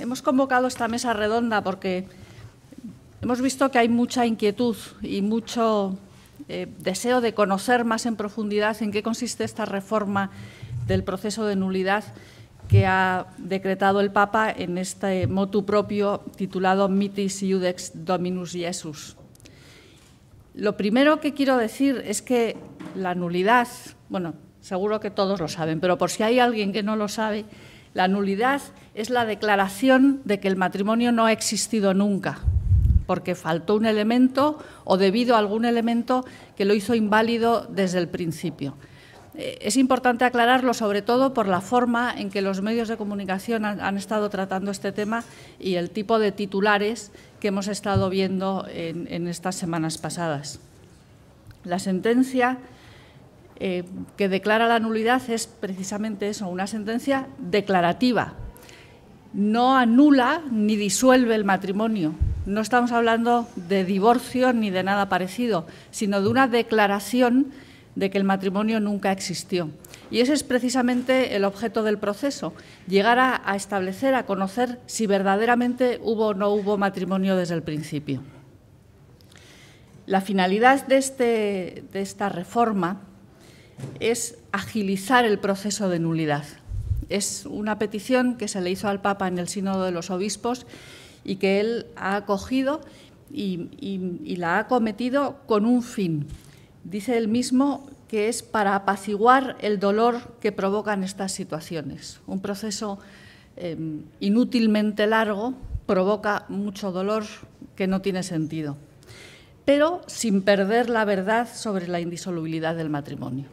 Hemos convocado esta mesa redonda porque hemos visto que hay mucha inquietud y mucho eh, deseo de conocer más en profundidad en qué consiste esta reforma del proceso de nulidad que ha decretado el Papa en este motu propio titulado Mitis Iudex Dominus Jesus. Lo primero que quiero decir es que la nulidad, bueno, seguro que todos lo saben, pero por si hay alguien que no lo sabe, la nulidad es la declaración de que el matrimonio no ha existido nunca, porque faltó un elemento o debido a algún elemento que lo hizo inválido desde el principio. Eh, es importante aclararlo, sobre todo por la forma en que los medios de comunicación han, estado tratando este tema y el tipo de titulares que hemos estado viendo en estas semanas pasadas. La sentencia eh, que declara la nulidad es precisamente eso, una sentencia declarativa. No anula ni disuelve el matrimonio. No estamos hablando de divorcio ni de nada parecido, sino de una declaración de que el matrimonio nunca existió. Y ese es precisamente el objeto del proceso, llegar a, establecer, a conocer si verdaderamente hubo o no hubo matrimonio desde el principio. La finalidad de este, esta reforma es agilizar el proceso de nulidad. Es una petición que se le hizo al Papa en el Sínodo de los Obispos y que él ha acogido y, la ha cometido con un fin. Dice él mismo que es para apaciguar el dolor que provocan estas situaciones. Un proceso em, inútilmente largo provoca mucho dolor que no tiene sentido, pero sin perder la verdad sobre la indisolubilidad del matrimonio.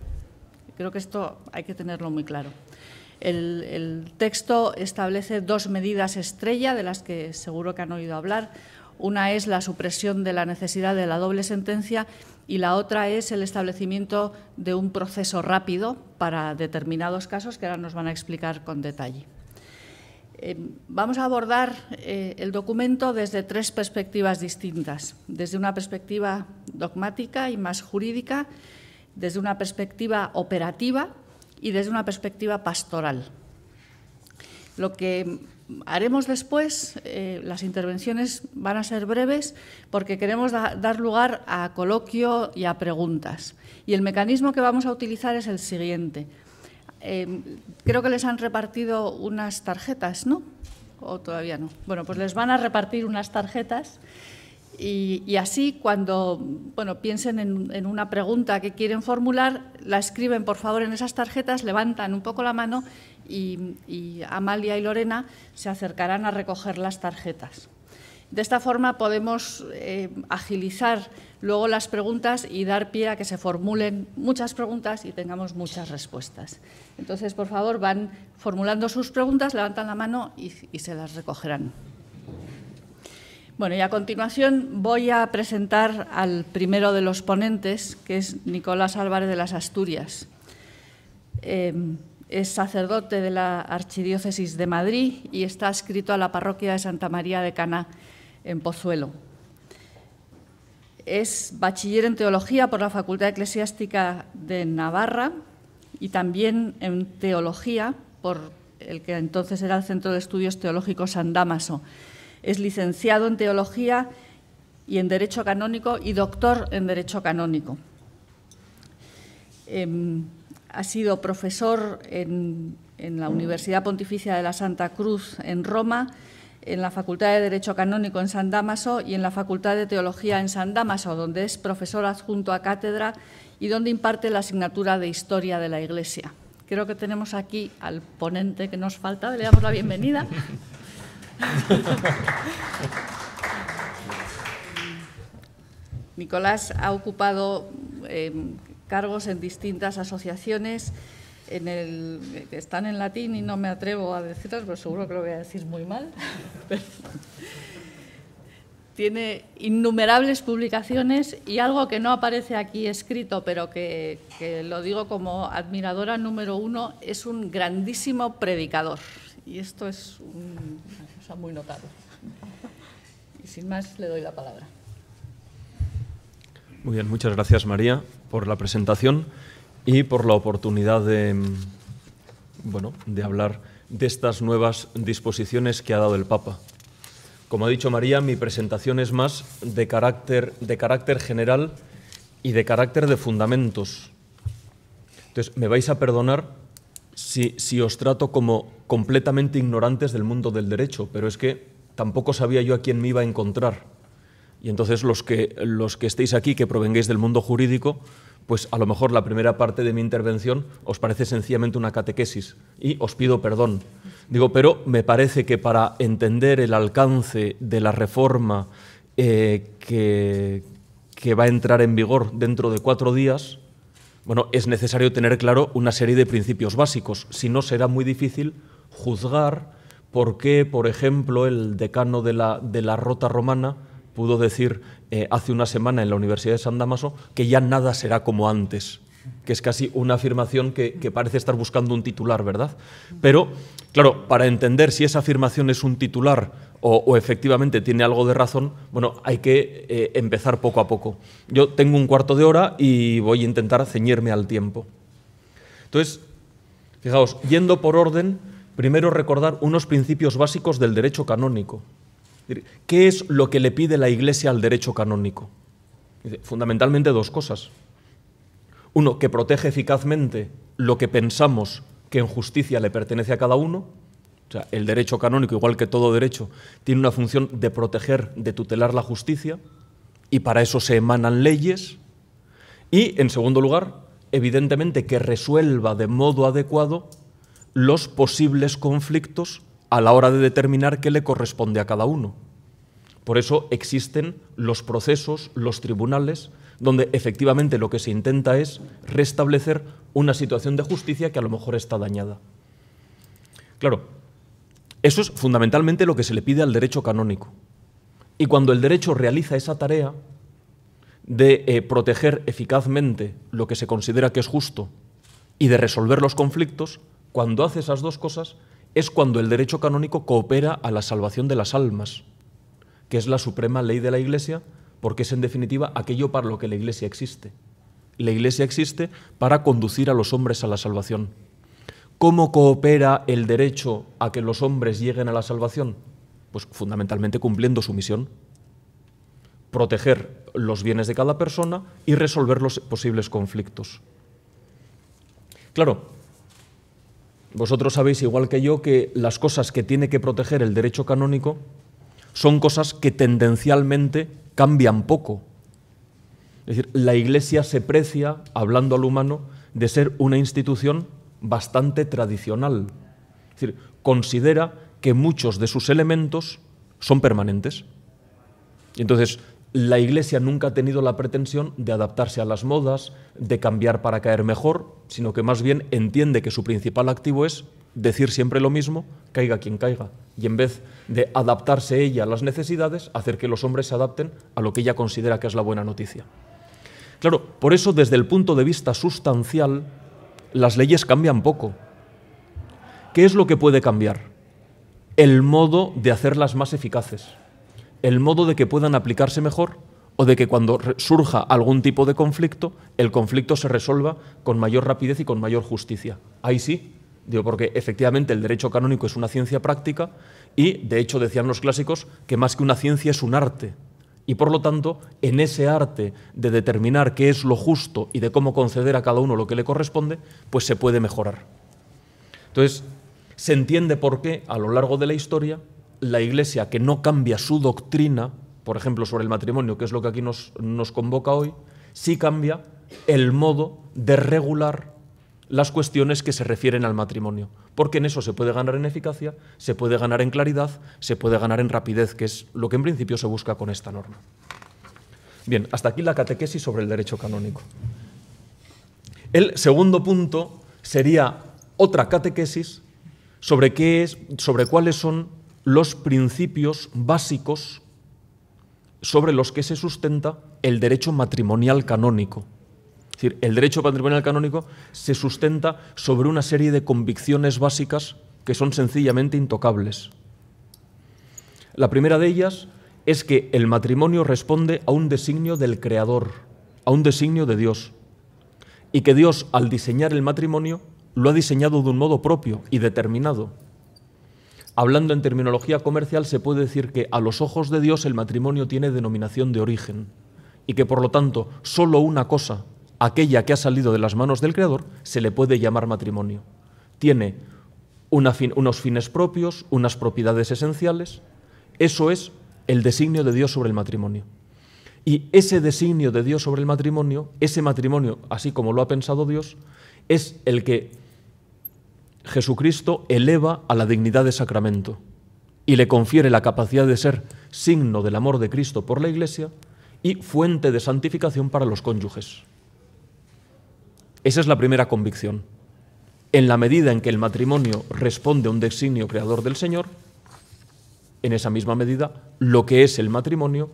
Creo que esto hay que tenerlo muy claro. El, texto establece dos medidas estrella de las que seguro que han oído hablar. Una es la supresión de la necesidad de la doble sentencia y la otra es el establecimiento de un proceso rápido para determinados casos que ahora nos van a explicar con detalle. Eh, vamos a abordar eh, el documento desde tres perspectivas distintas. Desde una perspectiva dogmática y más jurídica, desde una perspectiva operativa y desde una perspectiva pastoral. Lo que haremos después, eh, las intervenciones van a ser breves porque queremos dar lugar a coloquio y a preguntas. Y el mecanismo que vamos a utilizar es el siguiente. Eh, creo que les han repartido unas tarjetas, ¿no? ¿O todavía no? Bueno, pues les van a repartir unas tarjetas y, así cuando bueno, piensen en, una pregunta que quieren formular, la escriben por favor en esas tarjetas, levantan un poco la mano y, Amalia y Lorena se acercarán a recoger las tarjetas. De esta forma podemos eh, agilizar luego las preguntas y dar pie a que se formulen muchas preguntas y tengamos muchas respuestas. Entonces, por favor, van formulando sus preguntas, levantan la mano y se las recogerán. Bueno, y a continuación voy a presentar al primero de los ponentes, que es Nicolás Álvarez de las Asturias. Em, es sacerdote de la Archidiócesis de Madrid y está adscrito a la parroquia de Santa María de Cana, en Pozuelo. Es bachiller en teología por la Facultad Eclesiástica de Navarra y también en teología por el que entonces era el Centro de Estudios Teológicos San Damaso es licenciado en Teología y en Derecho Canónico y doctor en Derecho Canónico. Em, ha sido profesor en, en la Universidad Pontificia de la Santa Cruz en Roma, en la Facultad de Derecho Canónico en San Damaso y en la Facultad de Teología en San Damaso, donde es profesor adjunto a cátedra y donde imparte la asignatura de Historia de la Iglesia. Creo que tenemos aquí al ponente que nos falta. Le damos la bienvenida. Nicolás ha ocupado em, cargos en distintas asociaciones en eh, están en latín y no me atrevo a decirlas, pero seguro que lo voy a decir muy mal. tiene innumerables publicaciones y algo que no aparece aquí escrito, pero que, que, lo digo como admiradora número uno, es un grandísimo predicador. Y esto es un, muy notado. Y sin más, le doy la palabra. Muy bien, muchas gracias María por la presentación y por la oportunidad de, bueno, de hablar de estas nuevas disposiciones que ha dado el Papa. Como ha dicho María, mi presentación es más de carácter, de carácter general y de carácter de fundamentos. Entonces, me vais a perdonar si, si os trato como completamente ignorantes del mundo del derecho, pero es que tampoco sabía yo a quién me iba a encontrar. Y entonces los que, los que estéis aquí, que provengáis del mundo jurídico, pues a lo mejor la primera parte de mi intervención os parece sencillamente una catequesis y os pido perdón. Digo, pero me parece que para entender el alcance de la reforma eh, que, que va a entrar en vigor dentro de cuatro días, bueno, es necesario tener claro una serie de principios básicos, si no será muy difícil juzgar por qué, por ejemplo, el decano de la, Rota Romana pudo decir eh, hace una semana en la Universidad de San Damaso que ya nada será como antes, que es casi una afirmación que, parece estar buscando un titular, ¿verdad? Pero, claro, para entender si esa afirmación es un titular o, efectivamente tiene algo de razón, bueno, hay que eh, empezar poco a poco. Yo tengo un cuarto de hora y voy a intentar ceñirme al tiempo. Entonces, fijaos, yendo por orden, Primero recordar unos principios básicos del derecho canónico. ¿Qué es lo que le pide la Iglesia al derecho canónico? Fundamentalmente dos cosas. Uno, que protege eficazmente lo que pensamos que en justicia le pertenece a cada uno. O sea, el derecho canónico, igual que todo derecho, tiene una función de proteger, de tutelar la justicia, y para eso se emanan leyes. Y, en segundo lugar, evidentemente que resuelva de modo adecuado los posibles conflictos a la hora de determinar qué le corresponde a cada uno. Por eso existen los procesos, los tribunales, donde efectivamente lo que se intenta es restablecer una situación de justicia que a lo mejor está dañada. Claro, eso es fundamentalmente lo que se le pide al derecho canónico. Y cuando el derecho realiza esa tarea de eh, proteger eficazmente lo que se considera que es justo y de resolver los conflictos, cuando hace esas dos cosas es cuando el derecho canónico coopera a la salvación de las almas, que es la suprema ley de la Iglesia, porque es en definitiva aquello para lo que la Iglesia existe. La Iglesia existe para conducir a los hombres a la salvación. ¿Cómo coopera el derecho a que los hombres lleguen a la salvación? Pues fundamentalmente cumpliendo su misión, proteger los bienes de cada persona y resolver los posibles conflictos. Claro, vosotros sabéis, igual que yo, que las cosas que tiene que proteger el derecho canónico son cosas que tendencialmente cambian poco. Es decir, la Iglesia se precia, hablando al humano, de ser una institución bastante tradicional. Es decir, considera que muchos de sus elementos son permanentes. Y entonces, la Iglesia nunca ha tenido la pretensión de adaptarse a las modas, de cambiar para caer mejor, sino que más bien entiende que su principal activo es decir siempre lo mismo, caiga quien caiga, y en vez de adaptarse ella a las necesidades, hacer que los hombres se adapten a lo que ella considera que es la buena noticia. Claro, por eso desde el punto de vista sustancial, las leyes cambian poco. ¿Qué es lo que puede cambiar? El modo de hacerlas más eficaces el modo de que puedan aplicarse mejor o de que cuando surja algún tipo de conflicto, el conflicto se resuelva con mayor rapidez y con mayor justicia. Ahí sí, digo, porque efectivamente el derecho canónico es una ciencia práctica y, de hecho, decían los clásicos que más que una ciencia es un arte. Y por lo tanto, en ese arte de determinar qué es lo justo y de cómo conceder a cada uno lo que le corresponde, pues se puede mejorar. Entonces, se entiende por qué a lo largo de la historia la Iglesia que no cambia su doctrina, por ejemplo, sobre el matrimonio, que es lo que aquí nos, convoca hoy, sí cambia el modo de regular las cuestiones que se refieren al matrimonio, porque en eso se puede ganar en eficacia, se puede ganar en claridad, se puede ganar en rapidez, que es lo que en principio se busca con esta norma. Bien, hasta aquí la catequesis sobre el derecho canónico. El segundo punto sería otra catequesis sobre, qué es, sobre cuáles son los principios básicos sobre los que se sustenta el derecho matrimonial canónico. Es decir, el derecho matrimonial canónico se sustenta sobre una serie de convicciones básicas que son sencillamente intocables. La primera de ellas es que el matrimonio responde a un designio del Creador, a un designio de Dios, y que Dios al diseñar el matrimonio lo ha diseñado de un modo propio y determinado. Hablando en terminología comercial, se puede decir que a los ojos de Dios el matrimonio tiene denominación de origen y que por lo tanto solo una cosa, aquella que ha salido de las manos del Creador, se le puede llamar matrimonio. Tiene unos fines propios, unas propiedades esenciales. Eso es el designio de Dios sobre el matrimonio. Y ese designio de Dios sobre el matrimonio, ese matrimonio, así como lo ha pensado Dios, es el que Jesucristo eleva a la dignidad de sacramento y le confiere la capacidad de ser signo del amor de Cristo por la Iglesia y fuente de santificación para los cónyuges. Esa es la primera convicción. En la medida en que el matrimonio responde a un designio creador del Señor, en esa misma medida, lo que es el matrimonio,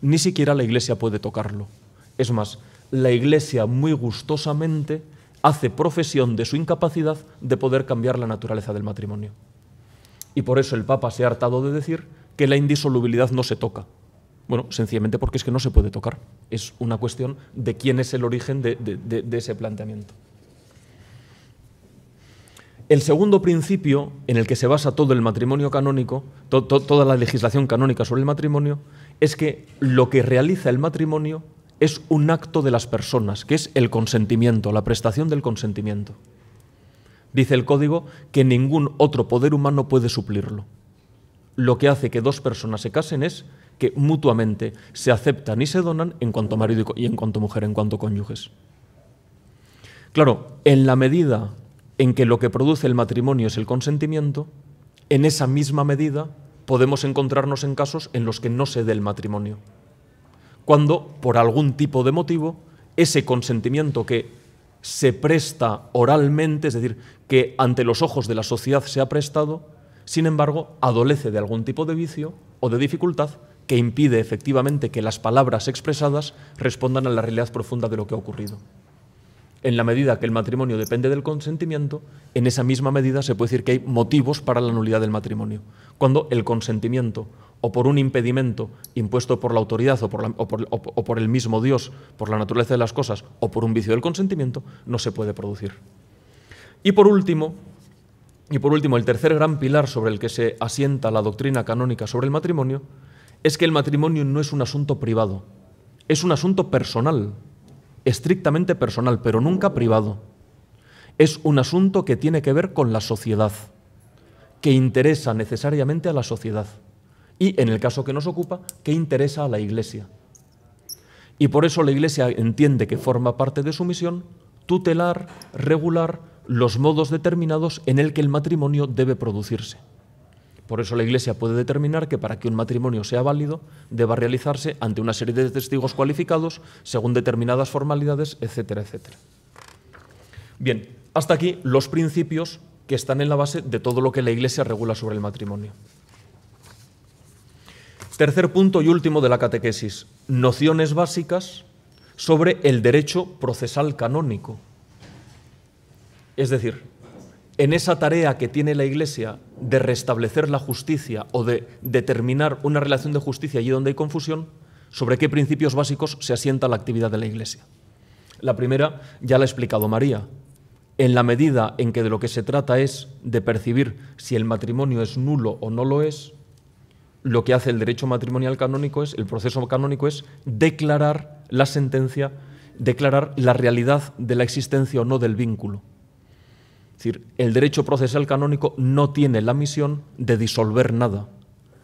ni siquiera la Iglesia puede tocarlo. Es más, la Iglesia muy gustosamente hace profesión de su incapacidad de poder cambiar la naturaleza del matrimonio. Y por eso el Papa se ha hartado de decir que la indisolubilidad no se toca. Bueno, sencillamente porque es que no se puede tocar. Es una cuestión de quién es el origen de, ese planteamiento. El segundo principio en el que se basa todo el matrimonio canónico, toda la legislación canónica sobre el matrimonio, es que lo que realiza el matrimonio es un acto de las personas, que es el consentimiento, la prestación del consentimiento. Dice el código que ningún otro poder humano puede suplirlo. Lo que hace que dos personas se casen es que mutuamente se aceptan y se donan en cuanto marido y en cuanto mujer, en cuanto cónyuges. Claro, en la medida en que lo que produce el matrimonio es el consentimiento, en esa misma medida podemos encontrarnos en casos en los que no se dé el matrimonio cuando, por algún tipo de motivo, ese consentimiento que se presta oralmente, es decir, que ante los ojos de la sociedad se ha prestado, sin embargo, adolece de algún tipo de vicio o de dificultad que impide efectivamente que las palabras expresadas respondan a la realidad profunda de lo que ha ocurrido. En la medida que el matrimonio depende del consentimiento, en esa misma medida se puede decir que hay motivos para la nulidad del matrimonio, cuando el consentimiento o por un impedimento impuesto por la autoridad o por, el mismo Dios, por la naturaleza de las cosas, o por un vicio del consentimiento, no se puede producir. Y por último, y por último, el tercer gran pilar sobre el que se asienta la doctrina canónica sobre el matrimonio es que el matrimonio no es un asunto privado, es un asunto personal, estrictamente personal, pero nunca privado. Es un asunto que tiene que ver con la sociedad, que interesa necesariamente a la sociedad y, en el caso que nos ocupa, ¿qué interesa a la Iglesia. Y por eso la Iglesia entiende que forma parte de su misión tutelar, regular los modos determinados en el que el matrimonio debe producirse. Por eso la Iglesia puede determinar que para que un matrimonio sea válido deba realizarse ante una serie de testigos cualificados según determinadas formalidades, etcétera, etcétera. Bien, hasta aquí los principios que están en la base de todo lo que la Iglesia regula sobre el matrimonio. Tercer punto y último de la catequesis, nociones básicas sobre el derecho procesal canónico. Es decir, en esa tarea que tiene la Iglesia de restablecer la justicia o de determinar una relación de justicia allí donde hay confusión, sobre qué principios básicos se asienta la actividad de la Iglesia. La primera ya la ha explicado María. En la medida en que de lo que se trata es de percibir si el matrimonio es nulo o no lo es, lo que hace el derecho matrimonial canónico es, el proceso canónico es declarar la sentencia, declarar la realidad de la existencia o no del vínculo. Es decir, el derecho procesal canónico no tiene la misión de disolver nada,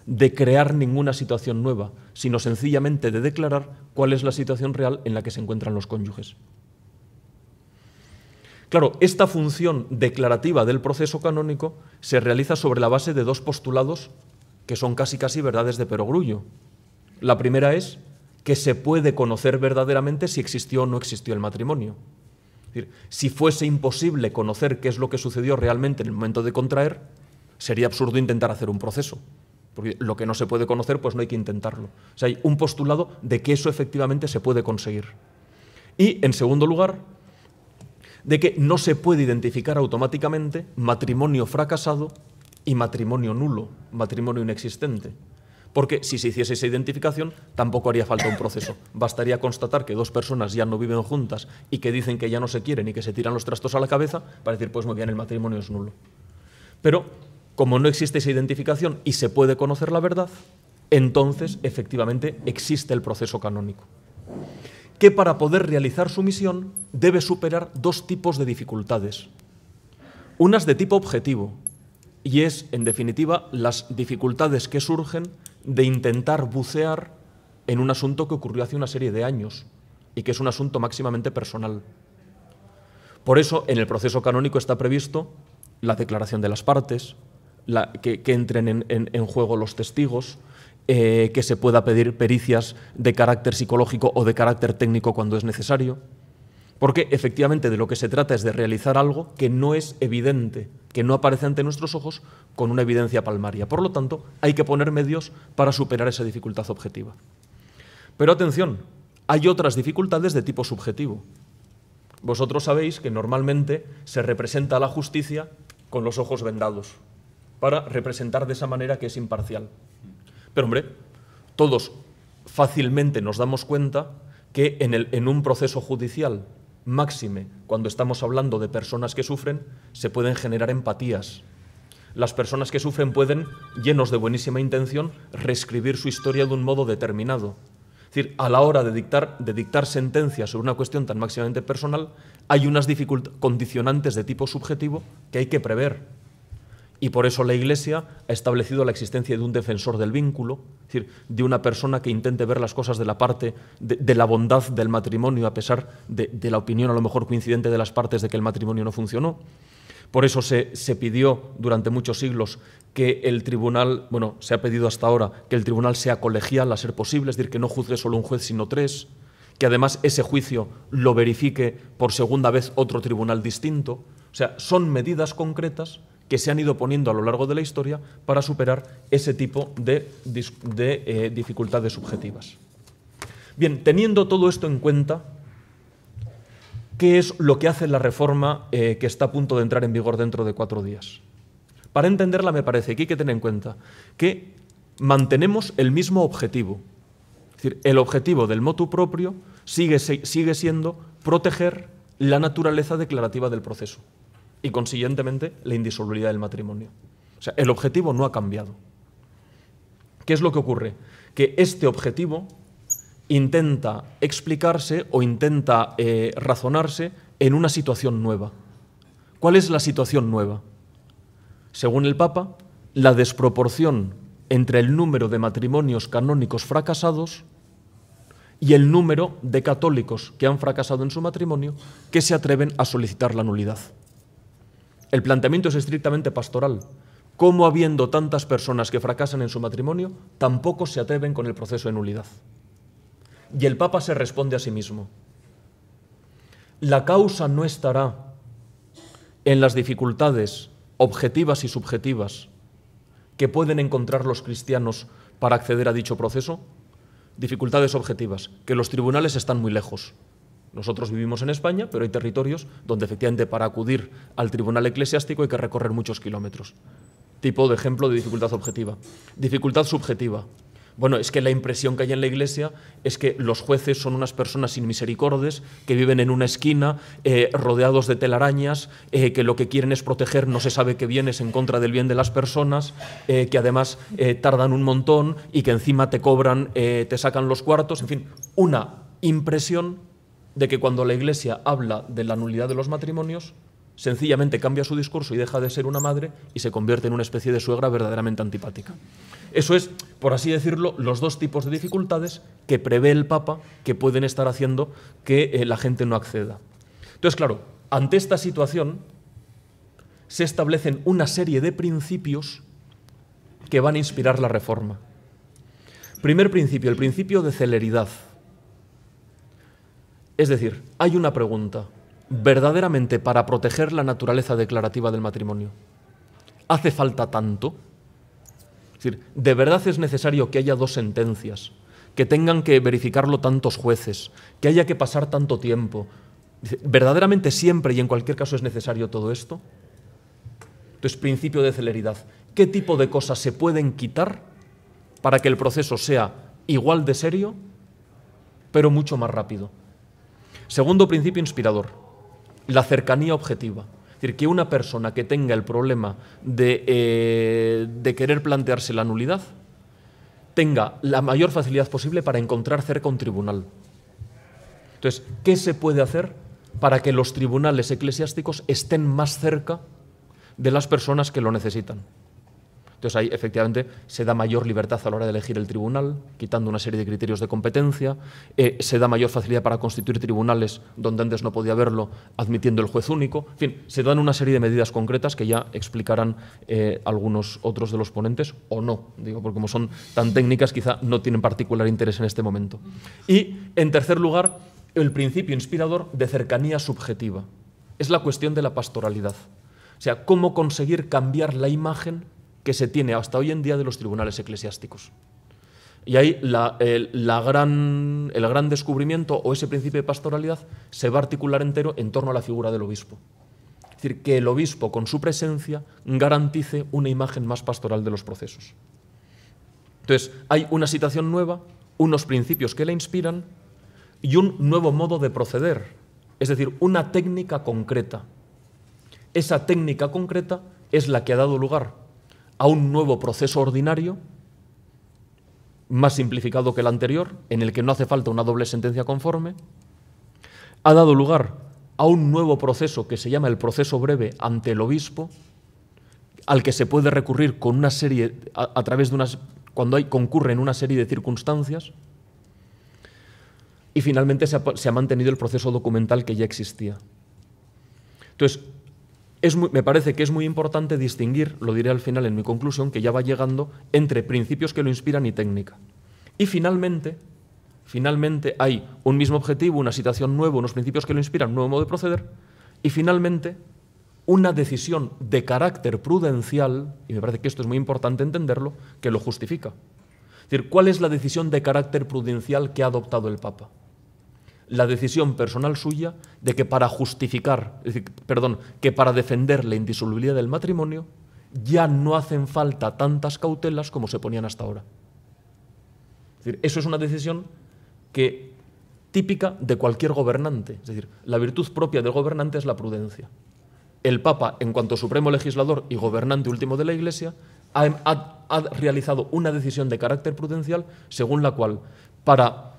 de crear ninguna situación nueva, sino sencillamente de declarar cuál es la situación real en la que se encuentran los cónyuges. Claro, esta función declarativa del proceso canónico se realiza sobre la base de dos postulados que son casi casi verdades de perogrullo. La primera es que se puede conocer verdaderamente si existió o no existió el matrimonio. decir, si fuese imposible conocer qué es lo que sucedió realmente en el momento de contraer, sería absurdo intentar hacer un proceso. Porque lo que no se puede conocer, pues no hay que intentarlo. O sea, hay un postulado de que eso efectivamente se puede conseguir. Y, en segundo lugar, de que no se puede identificar automáticamente matrimonio fracasado y matrimonio nulo, matrimonio inexistente. Porque si se hiciese esa identificación, tampoco haría falta un proceso. Bastaría constatar que dos personas ya no viven juntas y que dicen que ya no se quieren y que se tiran los trastos a la cabeza para decir, pues muy bien, el matrimonio es nulo. Pero como no existe esa identificación y se puede conocer la verdad, entonces efectivamente existe el proceso canónico, que para poder realizar su misión debe superar dos tipos de dificultades. Unas de tipo objetivo, y es, en definitiva, las dificultades que surgen de intentar bucear en un asunto que ocurrió hace una serie de años y que es un asunto máximamente personal. Por eso, en el proceso canónico está previsto la declaración de las partes, que, entren en, juego los testigos, eh, que se pueda pedir pericias de carácter psicológico o de carácter técnico cuando es necesario. Porque efectivamente de lo que se trata es de realizar algo que no es evidente, que no aparece ante nuestros ojos con una evidencia palmaria. Por lo tanto, hay que poner medios para superar esa dificultad objetiva. Pero atención, hay otras dificultades de tipo subjetivo. Vosotros sabéis que normalmente se representa a la justicia con los ojos vendados, para representar de esa manera que es imparcial. Pero hombre, todos fácilmente nos damos cuenta que en, en un proceso judicial Máxime, cuando estamos hablando de personas que sufren, se pueden generar empatías. Las personas que sufren pueden, llenos de buenísima intención, reescribir su historia de un modo determinado. Es decir, a la hora de dictar, sentencias sobre una cuestión tan máximamente personal, hay unas condicionantes de tipo subjetivo que hay que prever y por eso la Iglesia ha establecido la existencia de un defensor del vínculo, es decir, de una persona que intente ver las cosas de la parte de, la bondad del matrimonio, a pesar de, la opinión a lo mejor coincidente de las partes de que el matrimonio no funcionó. Por eso se, se, pidió durante muchos siglos que el tribunal, bueno, se ha pedido hasta ahora que el tribunal sea colegial a ser posible, es decir, que no juzgue solo un juez, sino tres, que además ese juicio lo verifique por segunda vez otro tribunal distinto. O sea, son medidas concretas que se han ido poniendo a lo largo de la historia para superar ese tipo de, eh, dificultades subjetivas. Bien, teniendo todo esto en cuenta, ¿qué es lo que hace la reforma eh, que está a punto de entrar en vigor dentro de cuatro días? Para entenderla me parece que hay que tener en cuenta que mantenemos el mismo objetivo. Es decir, el objetivo del motu propio sigue siendo proteger la naturaleza declarativa del proceso y consiguientemente la indisolubilidad del matrimonio. O sea, el objetivo no ha cambiado. ¿Qué es lo que ocurre? Que este objetivo intenta explicarse o intenta eh, razonarse en una situación nueva. ¿Cuál es la situación nueva? Según el Papa, la desproporción entre el número de matrimonios canónicos fracasados y el número de católicos que han fracasado en su matrimonio que se atreven a solicitar la nulidad. El planteamiento es estrictamente pastoral. ¿Cómo habiendo tantas personas que fracasan en su matrimonio, tampoco se atreven con el proceso de nulidad? Y el Papa se responde a sí mismo. La causa no estará en las dificultades objetivas y subjetivas que pueden encontrar los cristianos para acceder a dicho proceso. Dificultades objetivas, que los tribunales están muy lejos, nosotros vivimos en España, pero hay territorios donde efectivamente para acudir al tribunal eclesiástico hay que recorrer muchos kilómetros. Tipo de ejemplo de dificultad objetiva. Dificultad subjetiva. Bueno, es que la impresión que hay en la iglesia es que los jueces son unas personas sin misericordes, que viven en una esquina, eh, rodeados de telarañas, eh, que lo que quieren es proteger, no se sabe qué bienes en contra del bien de las personas, eh, que además tardan un montón y que encima te cobran, te sacan los cuartos, en fin, una impresión de que cuando la Iglesia habla de la nulidad de los matrimonios, sencillamente cambia su discurso y deja de ser una madre y se convierte en una especie de suegra verdaderamente antipática. Eso es, por así decirlo, los dos tipos de dificultades que prevé el Papa que pueden estar haciendo que eh, la gente no acceda. Entonces, claro, ante esta situación se establecen una serie de principios que van a inspirar la reforma. Primer principio, el principio de celeridad. Es decir, hay una pregunta, verdaderamente para proteger la naturaleza declarativa del matrimonio. ¿Hace falta tanto? Es decir, ¿de verdad es necesario que haya dos sentencias, que tengan que verificarlo tantos jueces, que haya que pasar tanto tiempo? ¿Verdaderamente siempre y en cualquier caso es necesario todo esto? Entonces, principio de celeridad. ¿Qué tipo de cosas se pueden quitar para que el proceso sea igual de serio, pero mucho más rápido? Segundo principio inspirador, la cercanía objetiva. Es decir, que una persona que tenga el problema de, eh, de querer plantearse la nulidad tenga la mayor facilidad posible para encontrar cerca un tribunal. Entonces, ¿qué se puede hacer para que los tribunales eclesiásticos estén más cerca de las personas que lo necesitan? Entonces ahí efectivamente se da mayor libertad a la hora de elegir el tribunal, quitando una serie de criterios de competencia, eh, se da mayor facilidad para constituir tribunales donde antes no podía haberlo, admitiendo el juez único. En fin, se dan una serie de medidas concretas que ya explicarán eh, algunos otros de los ponentes o no, digo, porque como son tan técnicas quizá no tienen particular interés en este momento. Y en tercer lugar, el principio inspirador de cercanía subjetiva. Es la cuestión de la pastoralidad. O sea, cómo conseguir cambiar la imagen que se tiene hasta hoy en día de los tribunales eclesiásticos. Y ahí la, el, la gran, el gran descubrimiento o ese principio de pastoralidad se va a articular entero en torno a la figura del obispo. Es decir, que el obispo con su presencia garantice una imagen más pastoral de los procesos. Entonces, hay una situación nueva, unos principios que la inspiran y un nuevo modo de proceder, es decir, una técnica concreta. Esa técnica concreta es la que ha dado lugar a un nuevo proceso ordinario, más simplificado que el anterior, en el que no hace falta una doble sentencia conforme, ha dado lugar a un nuevo proceso que se llama el proceso breve ante el obispo, al que se puede recurrir con una serie, a, través de unas, cuando hay, concurren una serie de circunstancias, y finalmente se ha, se ha mantenido el proceso documental que ya existía. Entonces, me parece que es muy importante distinguir, lo diré al final en mi conclusión, que ya va llegando, entre principios que lo inspiran y técnica. Y finalmente, finalmente hay un mismo objetivo, una situación nueva, unos principios que lo inspiran, un nuevo modo de proceder, y finalmente una decisión de carácter prudencial, y me parece que esto es muy importante entenderlo, que lo justifica. Es decir, ¿cuál es la decisión de carácter prudencial que ha adoptado el Papa? la decisión personal suya de que para justificar, perdón, que para defender la indisolubilidad del matrimonio ya no hacen falta tantas cautelas como se ponían hasta ahora. Es decir, eso es una decisión que típica de cualquier gobernante. Es decir, la virtud propia del gobernante es la prudencia. El Papa, en cuanto supremo legislador y gobernante último de la Iglesia, ha realizado una decisión de carácter prudencial según la cual, para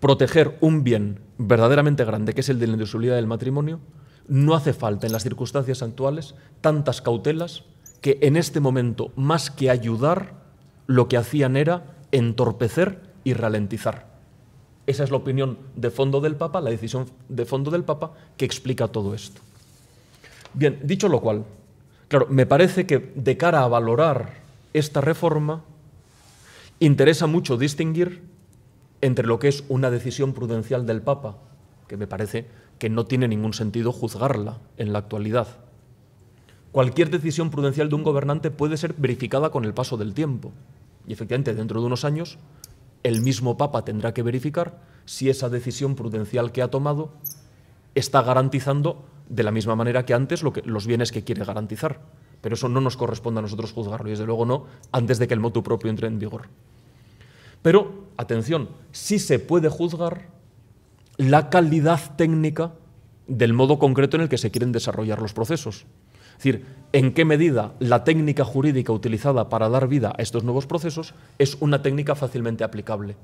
proteger un bien verdaderamente grande, que es el de la indisolubilidad del matrimonio, no hace falta en las circunstancias actuales tantas cautelas que en este momento, más que ayudar, lo que hacían era entorpecer y ralentizar. Esa es la opinión de fondo del Papa, la decisión de fondo del Papa que explica todo esto. Bien, dicho lo cual, claro, me parece que de cara a valorar esta reforma, interesa mucho distinguir entre lo que es una decisión prudencial del Papa, que me parece que no tiene ningún sentido juzgarla en la actualidad. Cualquier decisión prudencial de un gobernante puede ser verificada con el paso del tiempo. Y efectivamente, dentro de unos años, el mismo Papa tendrá que verificar si esa decisión prudencial que ha tomado está garantizando de la misma manera que antes los bienes que quiere garantizar. Pero eso no nos corresponde a nosotros juzgarlo y desde luego no antes de que el motu propio entre en vigor. Pero, atención, sí se puede juzgar la calidad técnica del modo concreto en el que se quieren desarrollar los procesos. Es decir, en qué medida la técnica jurídica utilizada para dar vida a estos nuevos procesos es una técnica fácilmente aplicable.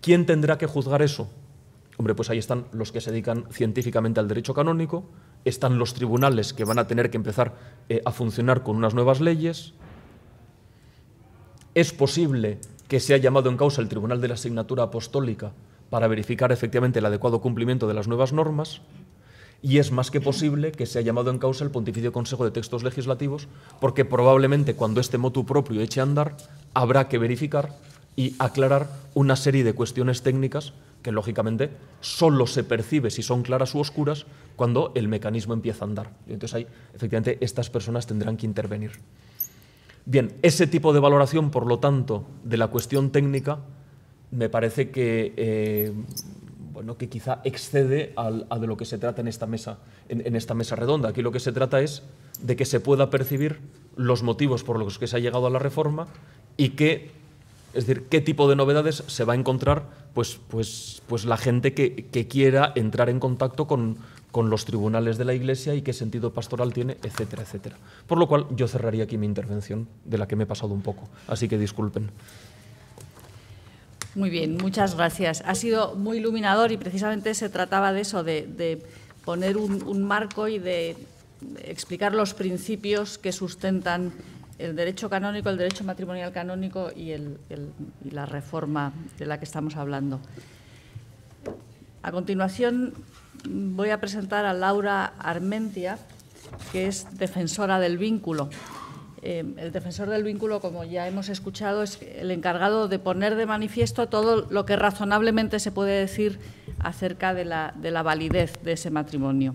¿Quién tendrá que juzgar eso? Hombre, pues ahí están los que se dedican científicamente al derecho canónico, están los tribunales que van a tener que empezar eh, a funcionar con unas nuevas leyes. Es posible que se ha llamado en causa el Tribunal de la Asignatura Apostólica para verificar efectivamente el adecuado cumplimiento de las nuevas normas, y es más que posible que se ha llamado en causa el Pontificio Consejo de Textos Legislativos, porque probablemente cuando este motu propio eche a andar, habrá que verificar y aclarar una serie de cuestiones técnicas que, lógicamente, solo se percibe si son claras u oscuras cuando el mecanismo empieza a andar. Entonces, ahí, efectivamente, estas personas tendrán que intervenir. Bien, ese tipo de valoración, por lo tanto, de la cuestión técnica, me parece que, eh, bueno, que quizá excede a de lo que se trata en esta, mesa, en esta mesa redonda. Aquí lo que se trata es de que se pueda percibir los motivos por los que se ha llegado a la reforma y que es decir, qué tipo de novedades se va a encontrar pues, pues, pues la gente que, quiera entrar en contacto con, con, los tribunales de la Iglesia y qué sentido pastoral tiene, etcétera, etcétera. Por lo cual yo cerraría aquí mi intervención, de la que me he pasado un poco, así que disculpen. Muy bien, muchas gracias. Ha sido muy iluminador y precisamente se trataba de eso, de, poner un marco y de explicar los principios que sustentan el derecho canónico, el derecho matrimonial canónico y, la reforma de la que estamos hablando. A continuación voy a presentar a Laura Armentia, que es defensora del vínculo. Eh, el defensor del vínculo, como ya hemos escuchado, es el encargado de poner de manifiesto todo lo que razonablemente se puede decir acerca de la validez de ese matrimonio.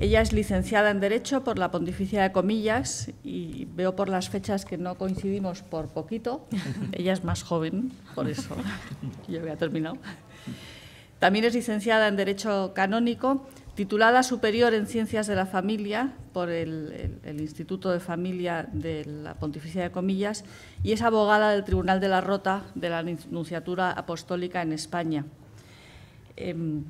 Ella es licenciada en Derecho por la Pontificia de Comillas y veo por las fechas que no coincidimos por poquito. Ella es más joven, por eso yo había terminado. También es licenciada en Derecho Canónico, titulada Superior en Ciencias de la Familia por el, Instituto de Familia de la Pontificia de Comillas y es abogada del Tribunal de la Rota de la Nunciatura Apostólica en España. Em,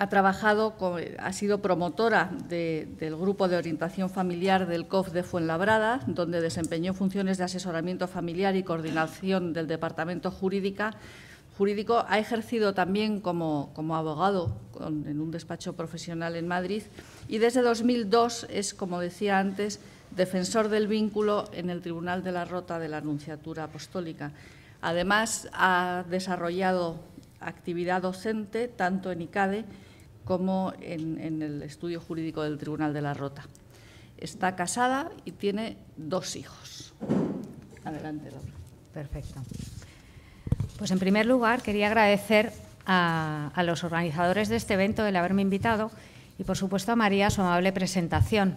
ha trabajado, ha sido promotora del Grupo de Orientación Familiar del COF de Fuenlabrada, donde desempeñó funciones de asesoramiento familiar y coordinación del Departamento jurídico, ha ejercido también como, abogado en un despacho profesional en Madrid y desde 2002 es, como decía antes, defensor del vínculo en el Tribunal de la Rota de la Anunciatura Apostólica. Además, ha desarrollado actividad docente tanto en ICADE como en, el estudio jurídico del Tribunal de la Rota. Está casada y tiene dos hijos. Adelante, Laura. Perfecto. Pues en primer lugar quería agradecer a, los organizadores de este evento el haberme invitado y por supuesto a María su amable presentación.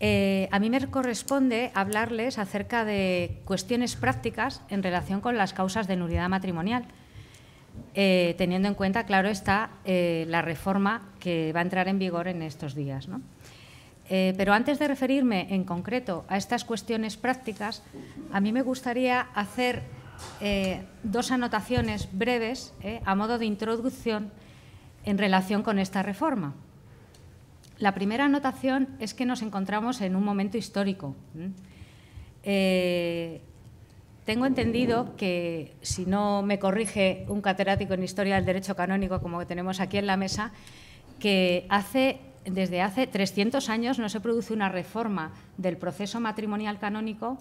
Eh, a mí me corresponde hablarles acerca de cuestiones prácticas en relación con las causas de nulidad matrimonial eh, teniendo en cuenta, claro está, eh, la reforma que va a entrar en vigor en estos días. Eh, pero antes de referirme en concreto a estas cuestiones prácticas, a mí me gustaría hacer dos anotaciones breves a modo de introducción en relación con esta reforma. La primera anotación es que nos encontramos en un momento histórico. Tengo entendido que, si no me corrige un catedrático en historia del derecho canónico como que tenemos aquí en la mesa, que hace, desde hace 300 años no se produce una reforma del proceso matrimonial canónico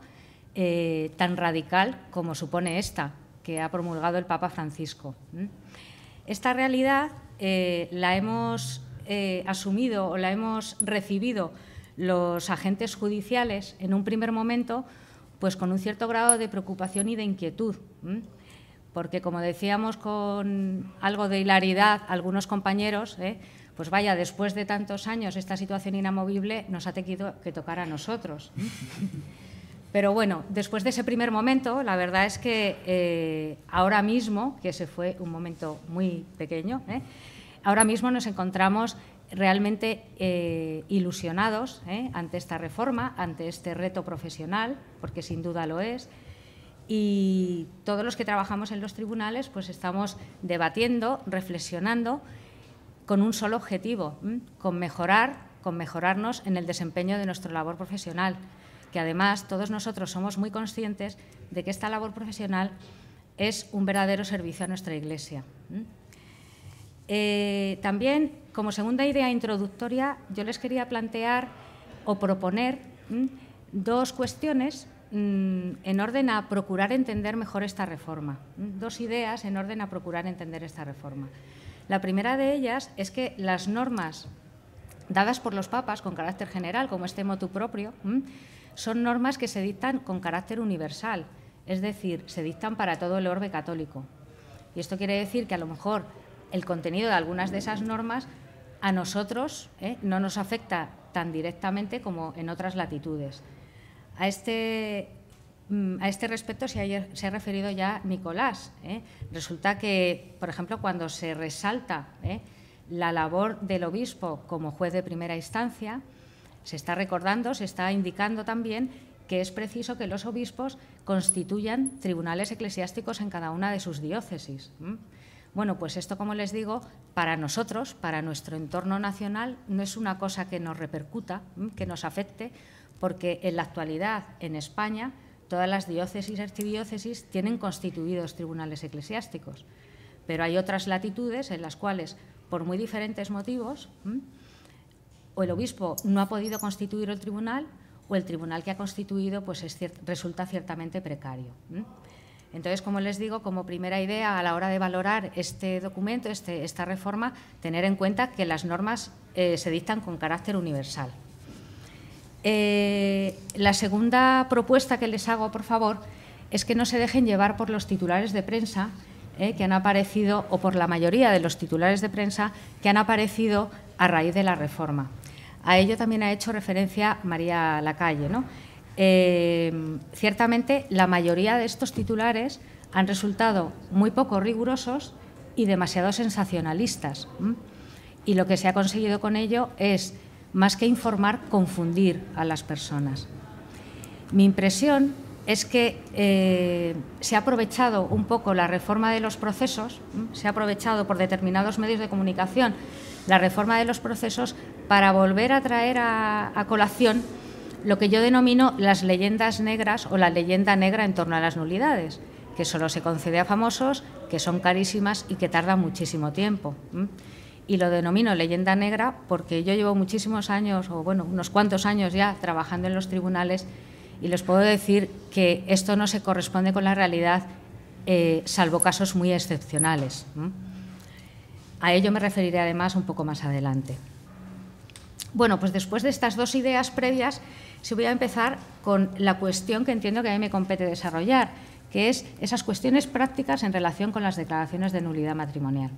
eh, tan radical como supone esta que ha promulgado el Papa Francisco. Esta realidad eh, la hemos eh, asumido o la hemos recibido los agentes judiciales en un primer momento pues con un cierto grado de preocupación y de inquietud. Porque, como decíamos con algo de hilaridad, algunos compañeros, ¿eh? pues vaya, después de tantos años, esta situación inamovible nos ha tenido que tocar a nosotros. Pero bueno, después de ese primer momento, la verdad es que eh, ahora mismo, que ese fue un momento muy pequeño, ¿eh? ahora mismo nos encontramos realmente eh, ilusionados eh, ante esta reforma, ante este reto profesional, porque sin duda lo es. Y todos los que trabajamos en los tribunales, pues estamos debatiendo, reflexionando, con un solo objetivo, con mejorar, con mejorarnos en el desempeño de nuestra labor profesional. Que además todos nosotros somos muy conscientes de que esta labor profesional es un verdadero servicio a nuestra Iglesia. Eh, también como segunda idea introductoria, yo les quería plantear o proponer dos cuestiones mm, en orden a procurar entender mejor esta reforma. Dos ideas en orden a procurar entender esta reforma. La primera de ellas es que las normas dadas por los papas con carácter general, como este motu propio, son normas que se dictan con carácter universal, es decir, se dictan para todo el orbe católico. Y esto quiere decir que a lo mejor el contenido de algunas de esas normas a nosotros ¿eh? no nos afecta tan directamente como en otras latitudes. A este, mm, este respecto se ha, referido ya Nicolás. ¿eh? Resulta que, por ejemplo, cuando se resalta ¿eh? la labor del obispo como juez de primera instancia, se está recordando, se está indicando también que es preciso que los obispos constituyan tribunales eclesiásticos en cada una de sus diócesis. Bueno, pues esto, como les digo, para nosotros, para nuestro entorno nacional, no es una cosa que nos repercuta, mm, que nos afecte, porque en la actualidad en España todas las diócesis y archidiócesis tienen constituidos tribunales eclesiásticos, pero hay otras latitudes en las cuales, por muy diferentes motivos, mm, o el obispo no ha podido constituir el tribunal o el tribunal que ha constituido pues resulta ciertamente precario. Mm. Entonces, como les digo, como primera idea a la hora de valorar este documento, este, esta reforma, tener en cuenta que las normas eh, se dictan con carácter universal. Eh, la segunda propuesta que les hago, por favor, es que no se dejen llevar por los titulares de prensa eh, que han aparecido, o por la mayoría de los titulares de prensa que han aparecido a raíz de la reforma. A ello también ha hecho referencia María Lacalle. ¿no? Eh, ciertamente la mayoría de estos titulares han resultado muy poco rigurosos y demasiado sensacionalistas. Y lo que se ha conseguido con ello es, más que informar, confundir a las personas. Mi impresión es que eh, se ha aprovechado un poco la reforma de los procesos, se ha aprovechado por determinados medios de comunicación la reforma de los procesos para volver a traer a colación lo que yo denomino las leyendas negras o la leyenda negra en torno a las nulidades, que solo se concede a famosos, que son carísimas y que tardan muchísimo tiempo. Y lo denomino leyenda negra porque yo llevo muchísimos años, o bueno, unos cuantos años ya trabajando en los tribunales y les puedo decir que esto no se corresponde con la realidad, eh, salvo casos muy excepcionales. A ello me referiré además un poco más adelante. Bueno, pues después de estas dos ideas previas, si voy a empezar con la cuestión que entiendo que a mí me compete desarrollar, que es esas cuestiones prácticas en relación con las declaraciones de nulidad matrimonial.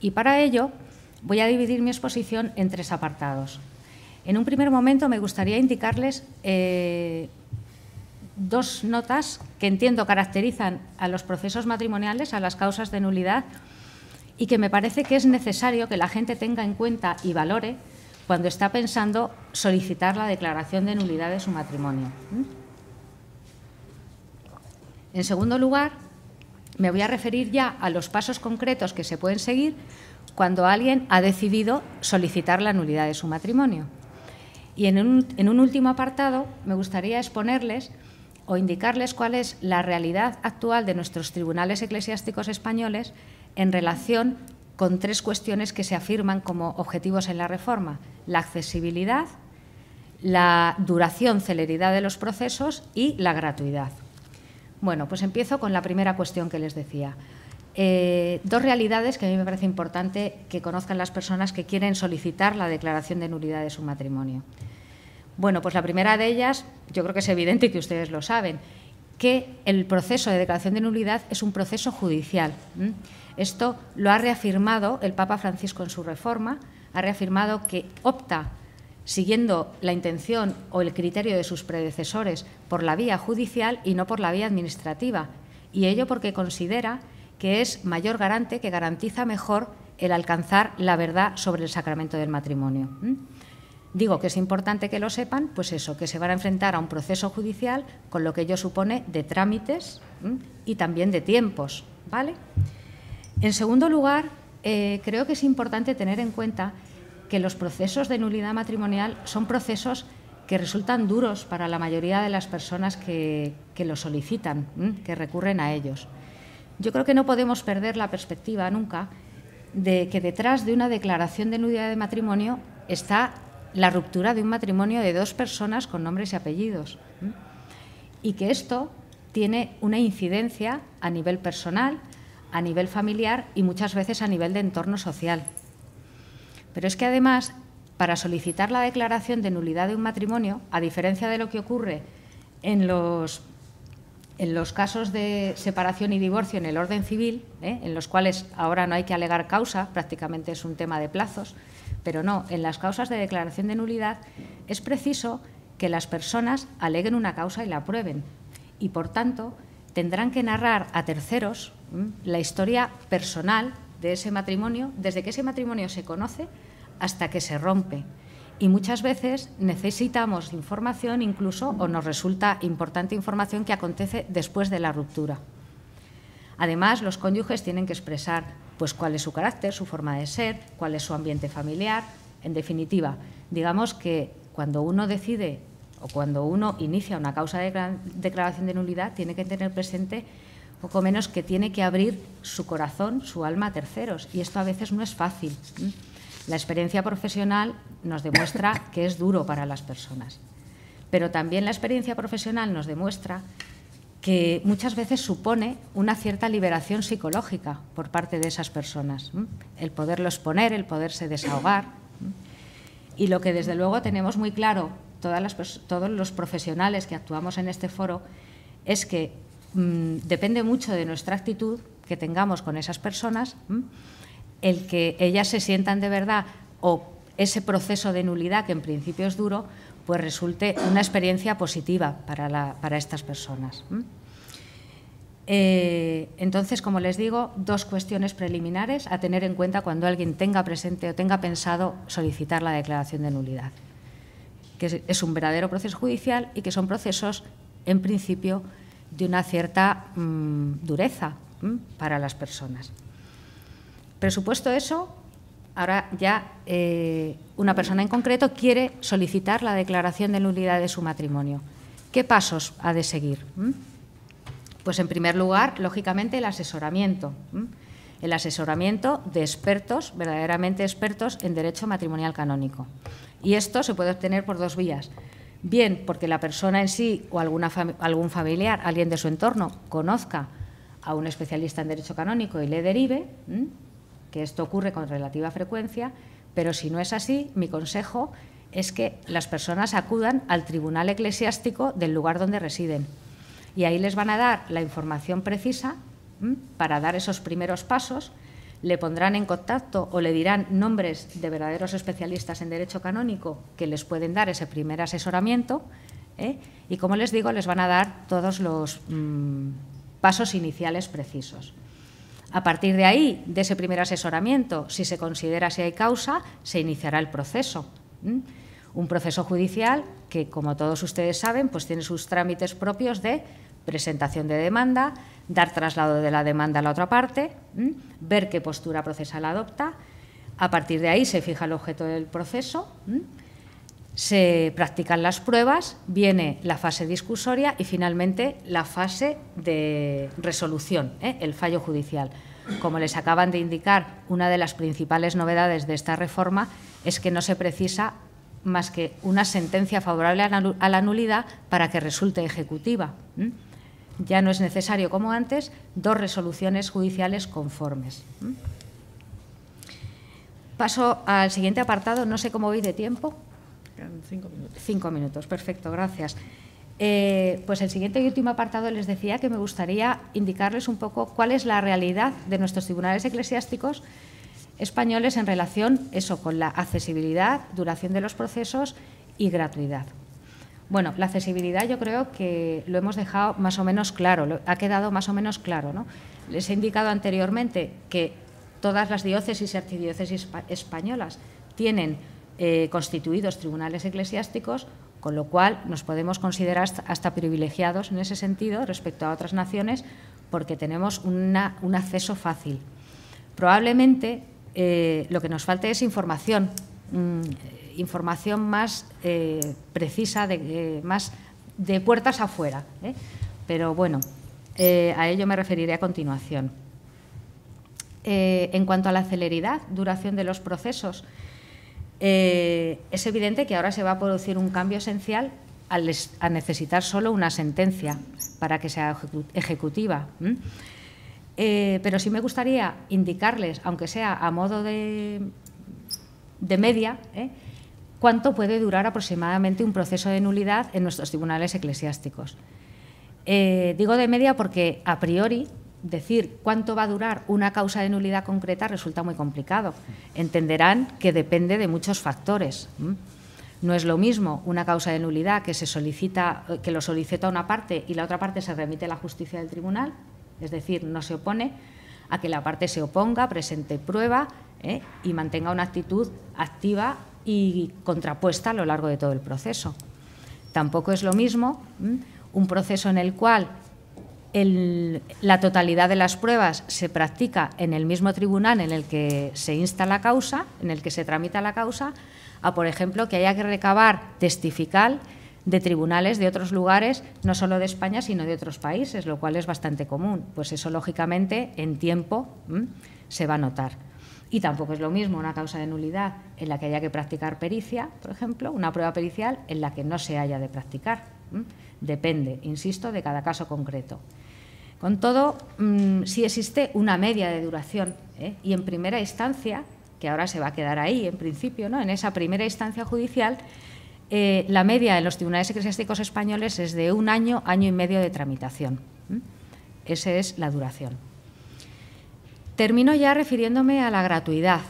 Y para ello voy a dividir mi exposición en tres apartados. En un primer momento me gustaría indicarles eh, dos notas que entiendo caracterizan a los procesos matrimoniales, a las causas de nulidad, y que me parece que es necesario que la gente tenga en cuenta y valore cuando está pensando solicitar la declaración de nulidad de su matrimonio. ¿Mm? En segundo lugar, me voy a referir ya a los pasos concretos que se pueden seguir cuando alguien ha decidido solicitar la nulidad de su matrimonio. Y en un, último apartado me gustaría exponerles o indicarles cuál es la realidad actual de nuestros tribunales eclesiásticos españoles en relación con tres cuestiones que se afirman como objetivos en la reforma. La accesibilidad, la duración, celeridad de los procesos y la gratuidad. Bueno, pues empiezo con la primera cuestión que les decía. Eh, dos realidades que a mí me parece importante que conozcan las personas que quieren solicitar la declaración de nulidad de su matrimonio. Bueno, pues la primera de ellas, yo creo que es evidente y que ustedes lo saben, que el proceso de declaración de nulidad es un proceso judicial. Esto lo ha reafirmado el Papa Francisco en su reforma, ha reafirmado que opta, siguiendo la intención o el criterio de sus predecesores, por la vía judicial y no por la vía administrativa, y ello porque considera que es mayor garante, que garantiza mejor el alcanzar la verdad sobre el sacramento del matrimonio. Digo que es importante que lo sepan, pues eso, que se van a enfrentar a un proceso judicial con lo que ello supone de trámites y también de tiempos, ¿vale? En segundo lugar, eh, creo que es importante tener en cuenta que los procesos de nulidad matrimonial son procesos que resultan duros para la mayoría de las personas que, lo solicitan, que recurren a ellos. Yo creo que no podemos perder la perspectiva nunca de que detrás de una declaración de nulidad de matrimonio está la ruptura de un matrimonio de dos personas con nombres y apellidos. Y que esto tiene una incidencia a nivel personal, a nivel familiar y muchas veces a nivel de entorno social. Pero es que además, para solicitar la declaración de nulidad de un matrimonio, a diferencia de lo que ocurre en los, en los casos de separación y divorcio en el orden civil, ¿eh? en los cuales ahora no hay que alegar causa, prácticamente es un tema de plazos, pero no, en las causas de declaración de nulidad es preciso que las personas aleguen una causa y la aprueben. Y, por tanto, tendrán que narrar a terceros la historia personal de ese matrimonio, desde que ese matrimonio se conoce hasta que se rompe. Y muchas veces necesitamos información incluso o nos resulta importante información que acontece después de la ruptura. Además, los cónyuges tienen que expresar pues, cuál es su carácter, su forma de ser, cuál es su ambiente familiar. En definitiva, digamos que cuando uno decide o cuando uno inicia una causa de declaración de nulidad, tiene que tener presente poco menos que tiene que abrir su corazón, su alma a terceros. Y esto a veces no es fácil. La experiencia profesional nos demuestra que es duro para las personas, pero también la experiencia profesional nos demuestra que muchas veces supone una cierta liberación psicológica por parte de esas personas, el poderlos exponer, el poderse desahogar. Y lo que desde luego tenemos muy claro todos los profesionales que actuamos en este foro es que Mm, depende mucho de nuestra actitud que tengamos con esas personas, mm, el que ellas se sientan de verdad o ese proceso de nulidad que en principio es duro, pues resulte una experiencia positiva para, estas personas. Mm. Eh, entonces, como les digo, dos cuestiones preliminares a tener en cuenta cuando alguien tenga presente o tenga pensado solicitar la declaración de nulidad, que es un verdadero proceso judicial y que son procesos, en principio, de una cierta mm, dureza mm, para las personas. Presupuesto eso, ahora ya eh, una persona en concreto quiere solicitar la declaración de nulidad de su matrimonio. ¿Qué pasos ha de seguir? Mm? Pues en primer lugar, lógicamente, el asesoramiento. El asesoramiento de expertos, verdaderamente expertos en derecho matrimonial canónico. Y esto se puede obtener por dos vías bien porque la persona en sí o algún familiar, alguien de su entorno, conozca a un especialista en derecho canónico y le derive, que esto ocurre con relativa frecuencia, pero si no es así, mi consejo es que las personas acudan al tribunal eclesiástico del lugar donde residen y ahí les van a dar la información precisa para dar esos primeros pasos le pondrán en contacto o le dirán nombres de verdaderos especialistas en derecho canónico que les pueden dar ese primer asesoramiento ¿eh? y, como les digo, les van a dar todos los mm, pasos iniciales precisos. A partir de ahí, de ese primer asesoramiento, si se considera si hay causa, se iniciará el proceso. Un proceso judicial que, como todos ustedes saben, pues tiene sus trámites propios de presentación de demanda, dar traslado de la demanda a la otra parte, ver qué postura procesal adopta. A partir de ahí se fija el objeto del proceso, se practican las pruebas, viene la fase discursoria y finalmente la fase de resolución, ¿eh? el fallo judicial. Como les acaban de indicar, una de las principales novedades de esta reforma es que no se precisa más que una sentencia favorable a la nulidad para que resulte ejecutiva ya no es necesario, como antes, dos resoluciones judiciales conformes. Paso al siguiente apartado. No sé cómo voy de tiempo. Cinco minutos. Cinco minutos, perfecto, gracias. Eh, pues el siguiente y último apartado les decía que me gustaría indicarles un poco cuál es la realidad de nuestros tribunales eclesiásticos españoles en relación eso con la accesibilidad, duración de los procesos y gratuidad. Bueno, la accesibilidad yo creo que lo hemos dejado más o menos claro, ha quedado más o menos claro. ¿no? Les he indicado anteriormente que todas las diócesis y archidiócesis españolas tienen eh, constituidos tribunales eclesiásticos, con lo cual nos podemos considerar hasta privilegiados en ese sentido respecto a otras naciones porque tenemos un acceso fácil. Probablemente eh, lo que nos falta es información. Mm, información más eh, precisa, eh, más de puertas afuera. ¿eh? Pero bueno, a ello me referiré a continuación. en cuanto a la celeridad, duración de los procesos, es evidente que ahora se va a producir un cambio esencial al a necesitar solo una sentencia para que sea ejecutiva. pero sí me gustaría indicarles, aunque sea a modo de, media, cuánto puede durar aproximadamente un proceso de nulidad en nuestros tribunales eclesiásticos. Eh, digo de media porque, a priori, decir cuánto va a durar una causa de nulidad concreta resulta muy complicado. Entenderán que depende de muchos factores. No es lo mismo una causa de nulidad que, se solicita, eh, que lo solicita una parte y la otra parte se remite a la justicia del tribunal, es decir, no se opone, a que la parte se oponga, presente prueba ¿eh? y mantenga una actitud activa y contrapuesta a lo largo de todo el proceso. Tampoco es lo mismo un proceso en el cual la totalidad de las pruebas se practica en el mismo tribunal en el que se insta la causa, en el que se tramita la causa, a, por ejemplo, que haya que recabar testifical de tribunales de otros lugares, no solo de España, sino de otros países, lo cual es bastante común. Pues eso, lógicamente, en tiempo se va a notar. Y tampoco es lo mismo una causa de nulidad en la que haya que practicar pericia, por ejemplo, una prueba pericial en la que no se haya de practicar. Depende, insisto, de cada caso concreto. Con todo, si mm, sí existe una media de duración ¿eh? y en primera instancia, que ahora se va a quedar ahí en principio, ¿no? en esa primera instancia judicial, eh, la media en los tribunales eclesiásticos españoles es de un año, año y medio de tramitación. Esa es la duración. Termino ya refiriéndome a la gratuidad,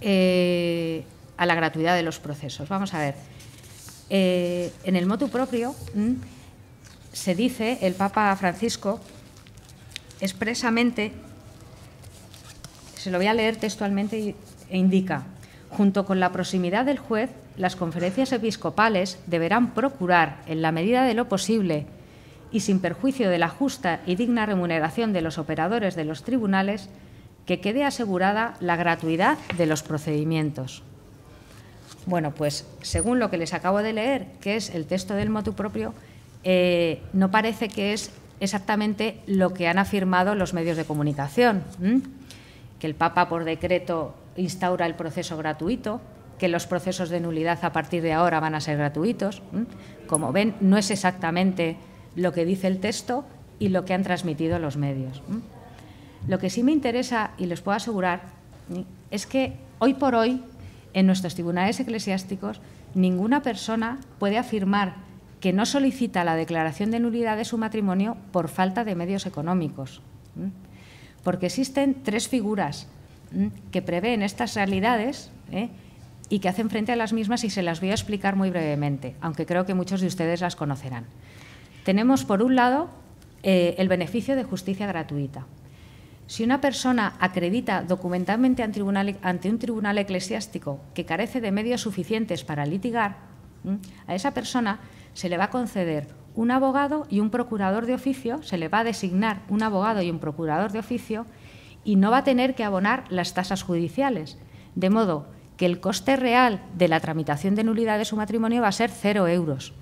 eh, a la gratuidad de los procesos. Vamos a ver. Eh, en el motu propio se dice, el Papa Francisco expresamente, se lo voy a leer textualmente, e indica, junto con la proximidad del juez, las conferencias episcopales deberán procurar, en la medida de lo posible, y sin perjuicio de la justa y digna remuneración de los operadores de los tribunales, que quede asegurada la gratuidad de los procedimientos. Bueno, pues según lo que les acabo de leer, que es el texto del motu propio, eh, no parece que es exactamente lo que han afirmado los medios de comunicación, que el Papa por decreto instaura el proceso gratuito, que los procesos de nulidad a partir de ahora van a ser gratuitos. Como ven, no es exactamente lo que dice el texto y lo que han transmitido los medios. Lo que sí me interesa, y les puedo asegurar, es que hoy por hoy, en nuestros tribunales eclesiásticos, ninguna persona puede afirmar que no solicita la declaración de nulidad de su matrimonio por falta de medios económicos. Porque existen tres figuras que prevén estas realidades ¿eh? y que hacen frente a las mismas y se las voy a explicar muy brevemente, aunque creo que muchos de ustedes las conocerán. Tenemos, por un lado, eh, el beneficio de justicia gratuita. Si una persona acredita documentalmente ante un tribunal eclesiástico que carece de medios suficientes para litigar, a esa persona se le va a conceder un abogado y un procurador de oficio, se le va a designar un abogado y un procurador de oficio y no va a tener que abonar las tasas judiciales. De modo que el coste real de la tramitación de nulidad de su matrimonio va a ser cero euros.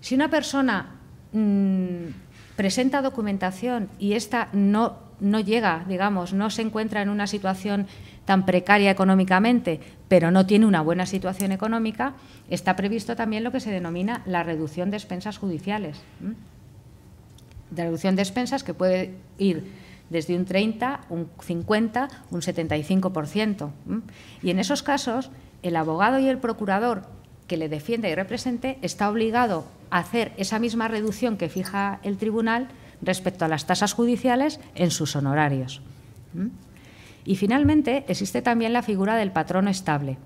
Si una persona mm, presenta documentación y esta no, no llega, digamos, no se encuentra en una situación tan precaria económicamente, pero no tiene una buena situación económica, está previsto también lo que se denomina la reducción de expensas judiciales. La reducción de expensas que puede ir desde un 30, un 50, un 75%. Y en esos casos, el abogado y el procurador que le defiende y represente está obligado hacer esa misma reducción que fija el tribunal respecto a las tasas judiciales en sus honorarios. ¿Mm? Y finalmente existe también la figura del patrón estable.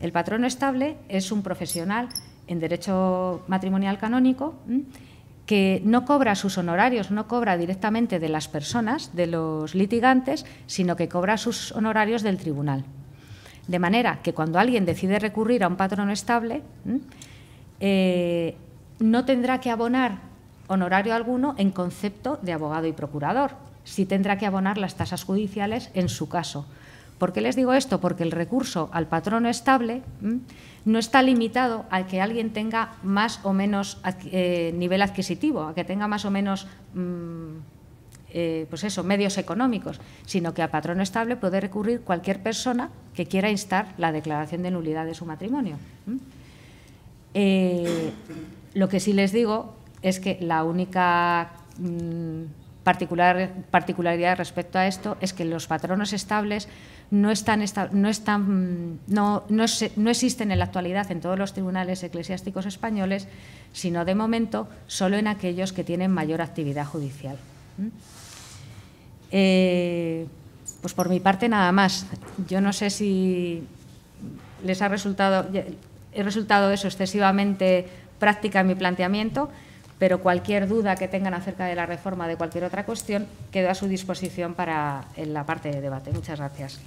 El patrón estable es un profesional en derecho matrimonial canónico que no cobra sus honorarios, no cobra directamente de las personas, de los litigantes, sino que cobra sus honorarios del tribunal. De manera que cuando alguien decide recurrir a un patrón estable, no tendrá que abonar honorario alguno en concepto de abogado y procurador. Sí tendrá que abonar las tasas judiciales en su caso. ¿Por qué les digo esto? Porque el recurso al patrono estable no está limitado a que alguien tenga más o menos eh, nivel adquisitivo, a que tenga más o menos mm, eh, pues medios económicos, sino que al patrono estable puede recurrir cualquier persona que quiera instar la declaración de nulidad de su matrimonio. Lo que sí les digo es que la única mm, particularidad respecto a esto es que los patronos estables no están, no, están mm, no, existen en la actualidad en todos los tribunales eclesiásticos españoles, sino de momento solo en aquellos que tienen mayor actividad judicial. ¿Mm? Eh, pues por mi parte nada más. Yo no sé si les ha resultado, he resultado eso excesivamente práctica en mi planteamiento, pero cualquier duda que tengan acerca de la reforma de cualquier otra cuestión, quedo a su disposición para en la parte de debate. Muchas gracias.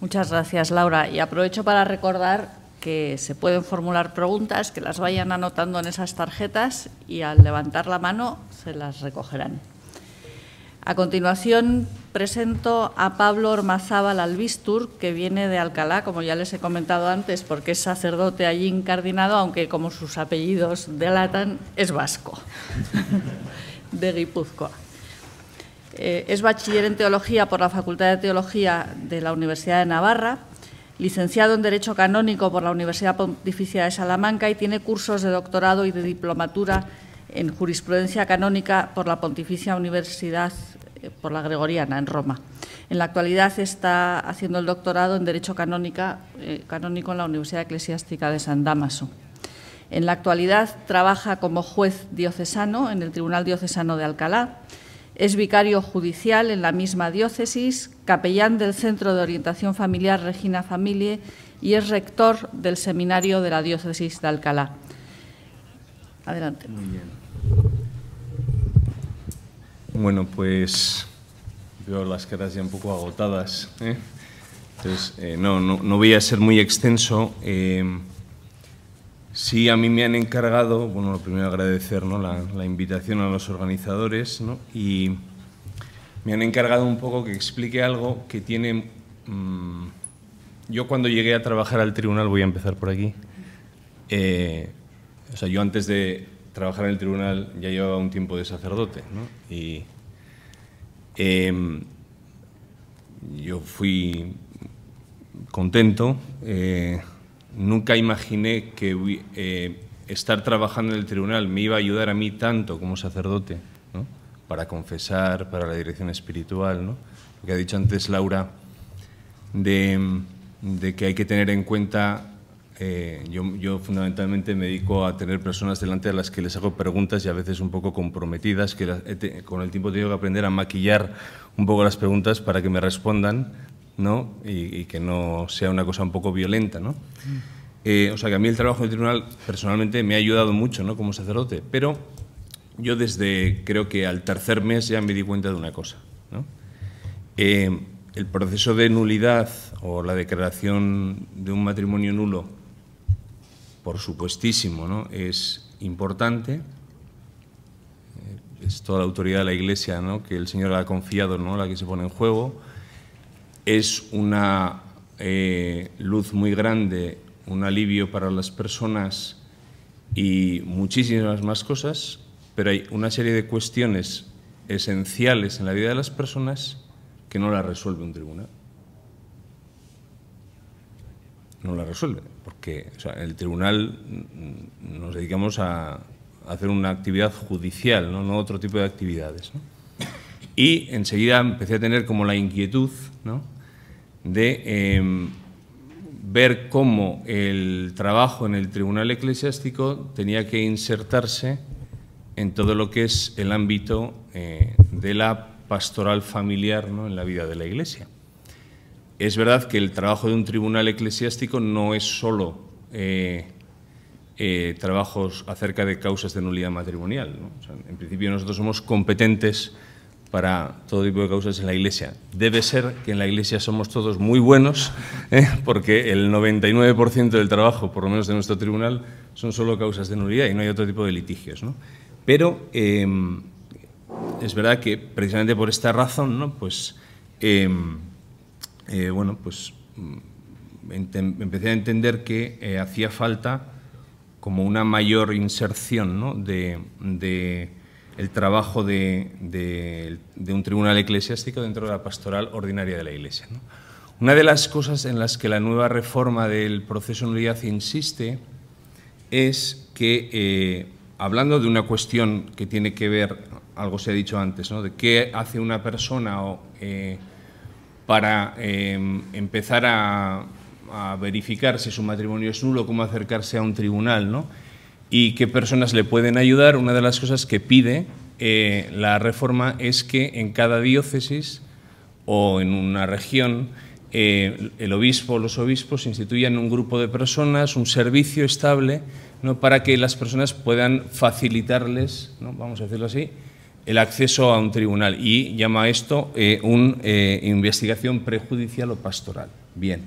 Muchas gracias, Laura. Y aprovecho para recordar que se pueden formular preguntas, que las vayan anotando en esas tarjetas y al levantar la mano se las recogerán. A continuación, presento a Pablo Ormazábal Albistur, que viene de Alcalá, como ya les he comentado antes, porque es sacerdote allí incardinado, aunque como sus apellidos delatan, es vasco, de Guipúzcoa. Eh, es bachiller en Teología por la Facultad de Teología de la Universidad de Navarra, licenciado en Derecho Canónico por la Universidad Pontificia de Salamanca y tiene cursos de doctorado y de diplomatura en Jurisprudencia Canónica por la Pontificia Universidad eh, por la Gregoriana en Roma. En la actualidad está haciendo el doctorado en Derecho eh, Canónico en la Universidad Eclesiástica de San Damaso. En la actualidad trabaja como juez diocesano en el Tribunal Diocesano de Alcalá. Es vicario judicial en la misma diócesis, capellán del Centro de Orientación Familiar Regina Familie y es rector del Seminario de la Diócesis de Alcalá. Adelante. Muy bien. Bueno, pues veo las caras ya un poco agotadas. ¿eh? Entonces, eh, no, no, voy a ser muy extenso. Eh, sí, a mí me han encargado, bueno, lo primero agradecer ¿no? la, invitación a los organizadores, ¿no? y me han encargado un poco que explique algo que tiene... Mm, yo cuando llegué a trabajar al tribunal, voy a empezar por aquí, o sea, yo antes de trabajar en el tribunal ya llevaba un tiempo de sacerdote, Y em, yo fui contento. Eh, nunca imaginé que eh, estar trabajando en el tribunal me iba a ayudar a mí tanto como sacerdote, Para confesar, para la dirección espiritual, Lo que ha dicho antes Laura de em, que hay que tener en cuenta eh, yo, fundamentalmente me dedico a tener personas delante a las que les hago preguntas y a veces un poco comprometidas, que eh, con el tiempo tengo que aprender a maquillar un poco las preguntas para que me respondan ¿no? y, que no sea una cosa un poco violenta. ¿no? Mm. Eh, o sea que a mí el trabajo del tribunal personalmente me ha ayudado mucho ¿no? como sacerdote, pero yo desde creo que al tercer mes ya me di cuenta de una cosa. el proceso de nulidad o la declaración de un matrimonio nulo por supuestísimo, ¿no? es importante. Eh, es toda la autoridad de la Iglesia ¿no? que el Señor ha confiado, ¿no? la que se pone en juego. Es una eh, luz muy grande, un alivio para las personas y muchísimas más cosas, pero hay una serie de cuestiones esenciales en la vida de las personas que no la resuelve un tribunal. No la resuelve porque en el tribunal mm, nos dedicamos a hacer una actividad judicial, no, otro tipo de actividades. Y enseguida empecé a tener como la inquietud de em, ver cómo el trabajo en el tribunal eclesiástico tenía que insertarse en todo lo que es el ámbito eh, de la pastoral familiar ¿no? en la vida de la Iglesia. Es verdad que el trabajo de un tribunal eclesiástico no es solo eh, eh, trabajos acerca de causas de nulidad matrimonial. en principio nosotros somos competentes para todo tipo de causas en la Iglesia. Debe ser que en la Iglesia somos todos muy buenos, ¿eh? porque el 99% del trabajo, por lo menos de nuestro tribunal, son solo causas de nulidad y no hay otro tipo de litigios. Pero es verdad que precisamente por esta razón, ¿no? pues eh, bueno, pues mm, empecé a entender que eh, hacía falta como una mayor inserción ¿no? de, el trabajo de, un tribunal eclesiástico dentro de la pastoral ordinaria de la Iglesia. Una de las cosas en las que la nueva reforma del proceso de unidad insiste es que, eh, hablando de una cuestión que tiene que ver, algo se ha dicho antes, ¿no? de qué hace una persona o para em, empezar a, verificar si su matrimonio es nulo, cómo acercarse a un tribunal, ¿no? Y qué personas le pueden ayudar. Una de las cosas que pide eh, la reforma es que en cada diócesis o en una región eh, el obispo o los obispos instituyan un grupo de personas, un servicio estable, para que las personas puedan facilitarles, ¿no? vamos a decirlo así, el acceso a un tribunal y llama esto eh, una eh, investigación prejudicial o pastoral. Bien.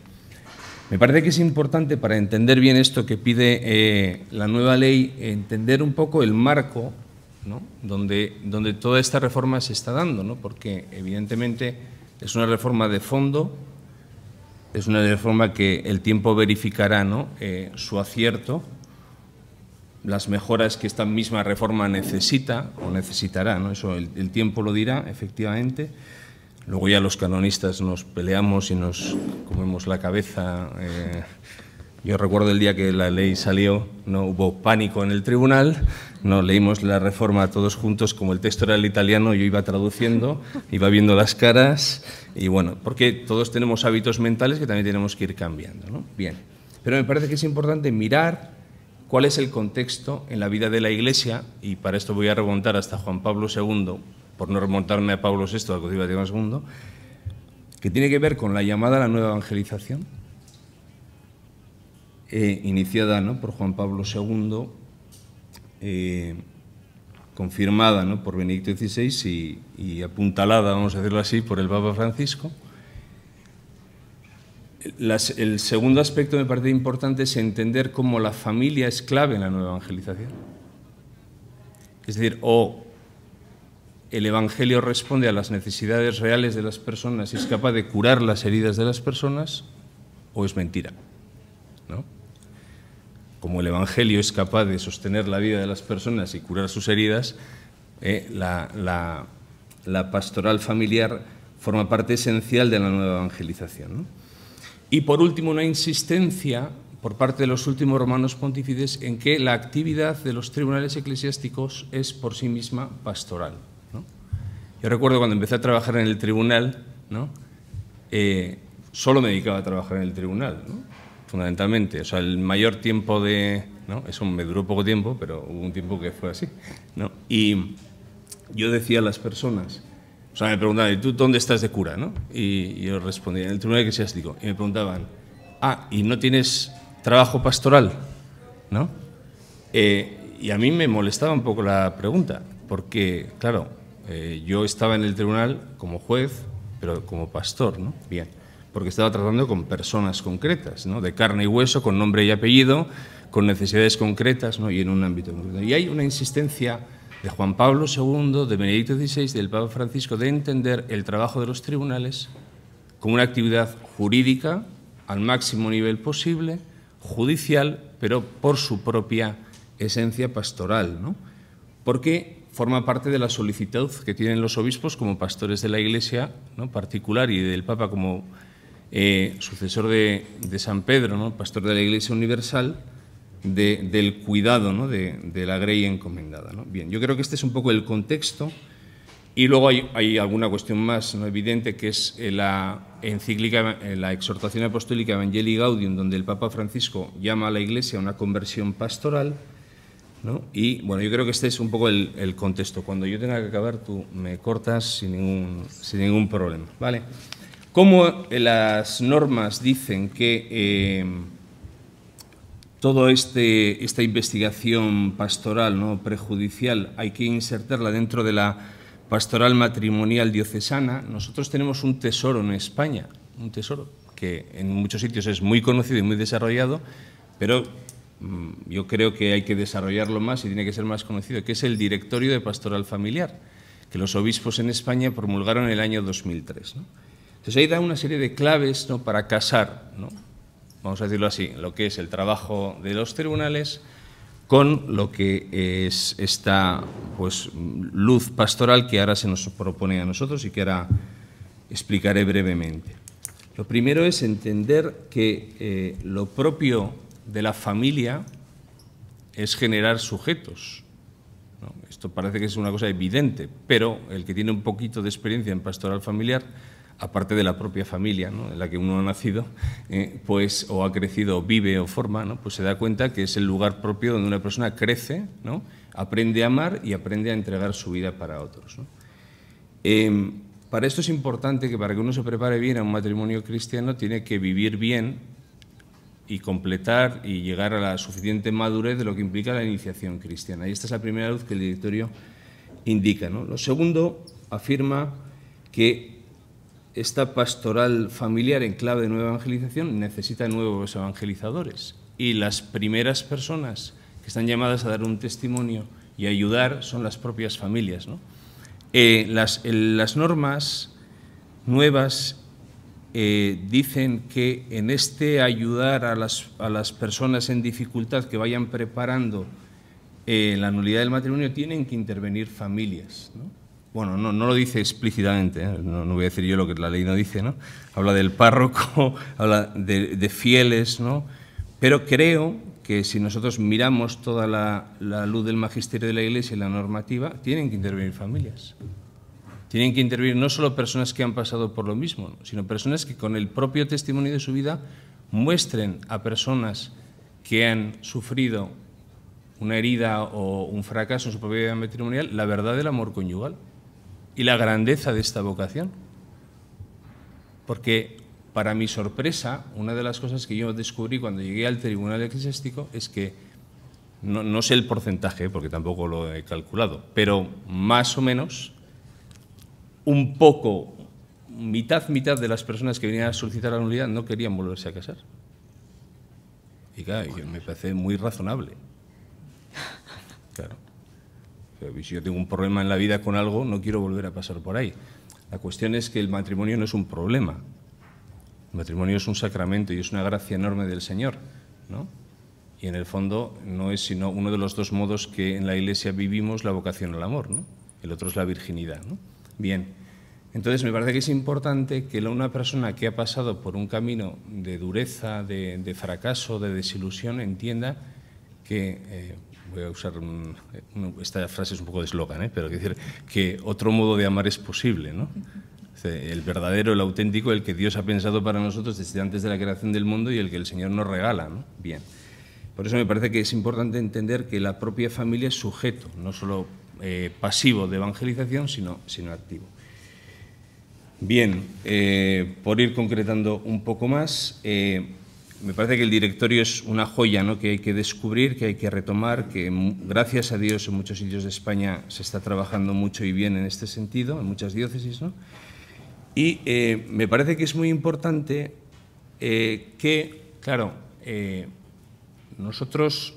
Me parece que es importante para entender bien esto que pide eh, la nueva ley, entender un poco el marco donde, donde toda esta reforma se está dando, ¿no? porque evidentemente es una reforma de fondo, es una reforma que el tiempo verificará ¿no? su acierto, las mejoras que esta misma reforma necesita o necesitará, ¿no? eso el, tiempo lo dirá, efectivamente. Luego ya los canonistas nos peleamos y nos comemos la cabeza. Eh, yo recuerdo el día que la ley salió, no hubo pánico en el tribunal, no leímos la reforma todos juntos, como el texto era el italiano, yo iba traduciendo, iba viendo las caras, y bueno, porque todos tenemos hábitos mentales que también tenemos que ir cambiando. Bien, pero me parece que es importante mirar cuál es el contexto en la vida de la Iglesia, y para esto voy a remontar hasta Juan Pablo II, por no remontarme a Pablo VI, al II, que tiene que ver con la llamada a la nueva evangelización, eh, iniciada por Juan Pablo II, eh, confirmada por Benedicto XVI y apuntalada, vamos a decirlo así, por el Papa Francisco el segundo aspecto me parece importante es entender cómo la familia es clave en la nueva evangelización. Es decir, o el Evangelio responde a las necesidades reales de las personas y es capaz de curar las heridas de las personas, o es mentira. Como el Evangelio es capaz de sostener la vida de las personas y curar sus heridas, eh, la, pastoral familiar forma parte esencial de la nueva evangelización. Y por último, una insistencia por parte de los últimos romanos pontífices en que la actividad de los tribunales eclesiásticos es por sí misma pastoral. Yo recuerdo cuando empecé a trabajar en el tribunal, ¿no? Eh, solo me dedicaba a trabajar en el tribunal, fundamentalmente. O sea, el mayor tiempo de... ¿no? Eso me duró poco tiempo, pero hubo un tiempo que fue así. Y yo decía a las personas, sea, me preguntaban, ¿y tú dónde estás de cura? ¿no? Y, yo respondía, en el tribunal eclesiástico. Y me preguntaban, ah, ¿y no tienes trabajo pastoral? ¿No? Eh, y a mí me molestaba un poco la pregunta, porque, claro, eh, yo estaba en el tribunal como juez, pero como pastor, ¿no? Bien, porque estaba tratando con personas concretas, ¿no? De carne y hueso, con nombre y apellido, con necesidades concretas, ¿no? Y en un ámbito Y hay una insistencia de Juan Pablo II, de Benedicto XVI, del Papa Francisco, de entender el trabajo de los tribunales como una actividad jurídica al máximo nivel posible, judicial, pero por su propia esencia pastoral, porque forma parte de la solicitud que tienen los obispos como pastores de la Iglesia ¿no? particular y del Papa como eh, sucesor de, San Pedro, ¿no? pastor de la Iglesia Universal, del cuidado ¿no? de, la grey encomendada. Bien, yo creo que este es un poco el contexto y luego hay, alguna cuestión más ¿no? evidente que es eh, la encíclica, eh, la exhortación apostólica Evangelii Gaudium, donde el Papa Francisco llama a la Iglesia a una conversión pastoral. Y bueno, yo creo que este es un poco el, contexto. Cuando yo tenga que acabar, tú me cortas sin ningún, ningún problema. ¿vale? Como eh, las normas dicen que toda este, esta investigación pastoral ¿no? prejudicial hay que insertarla dentro de la pastoral matrimonial diocesana. Nosotros tenemos un tesoro en España, un tesoro que en muchos sitios es muy conocido y muy desarrollado, pero mm, yo creo que hay que desarrollarlo más y tiene que ser más conocido, que es el Directorio de Pastoral Familiar, que los obispos en España promulgaron en el año 2003. Entonces ahí da una serie de claves ¿no? para casar ¿no? vamos a decirlo así, lo que es el trabajo de los tribunales con lo que es esta pues, luz pastoral que ahora se nos propone a nosotros y que ahora explicaré brevemente. Lo primero es entender que eh, lo propio de la familia es generar sujetos. Esto parece que es una cosa evidente, pero el que tiene un poquito de experiencia en pastoral familiar aparte de la propia familia en la que uno ha nacido, eh, pues, o ha crecido, vive o forma, ¿no? pues se da cuenta que es el lugar propio donde una persona crece, aprende a amar y aprende a entregar su vida para otros. Em, para esto es importante que para que uno se prepare bien a un matrimonio cristiano tiene que vivir bien y completar y llegar a la suficiente madurez de lo que implica la iniciación cristiana. Y esta es la primera luz que el directorio indica. Lo segundo afirma que esta pastoral familiar en clave de nueva evangelización necesita nuevos evangelizadores. Y las primeras personas que están llamadas a dar un testimonio y ayudar son las propias familias. Eh, eh, las, normas nuevas eh, dicen que en este ayudar a las, personas en dificultad que vayan preparando la nulidad del matrimonio tienen que intervenir familias. ¿no? bueno, no, lo dice explícitamente, ¿eh? no, voy a decir yo lo que la ley no dice, ¿no? Habla del párroco, habla de, fieles, ¿no? Pero creo que si nosotros miramos toda la, la, luz del magisterio de la Iglesia y la normativa, tienen que intervenir familias. Tienen que intervenir no solo personas que han pasado por lo mismo, sino personas que con el propio testimonio de su vida muestren a personas que han sufrido una herida o un fracaso en su propia vida matrimonial la verdad del amor conyugal y la grandeza de esta vocación. Porque, para mi sorpresa, una de las cosas que yo descubrí cuando llegué al Tribunal Eclesiástico es que, no, sé el porcentaje, porque tampoco lo he calculado, pero más o menos un poco, mitad, mitad de las personas que venían a solicitar la nulidad no querían volverse a casar. Y claro, me parece muy razonable. Claro si yo tengo un problema en la vida con algo, no quiero volver a pasar por ahí. La cuestión es que el matrimonio no es un problema. El matrimonio es un sacramento y es una gracia enorme del Señor, ¿no? Y en el fondo no es sino uno de los dos modos que en la Iglesia vivimos la vocación al amor, ¿no? El otro es la virginidad, ¿no? Bien. Entonces me parece que es importante que una persona que ha pasado por un camino de dureza, de, fracaso, de desilusión, entienda que eh, voy a usar esta frase es un poco de eslogan, ¿eh? pero decir que otro modo de amar es posible, ¿no? El verdadero, el auténtico, el que Dios ha pensado para nosotros desde antes de la creación del mundo y el que el Señor nos regala, ¿no? Bien. Por eso me parece que es importante entender que la propia familia es sujeto, no solo eh, pasivo de evangelización, sino, sino activo. Bien, eh, por ir concretando un poco más, eh, me parece que el directorio es una joya ¿no? que hay que descubrir, que hay que retomar, que gracias a Dios en muchos sitios de España se está trabajando mucho y bien en este sentido, en muchas diócesis. Y eh, me parece que es muy importante eh, que, claro, eh, nosotros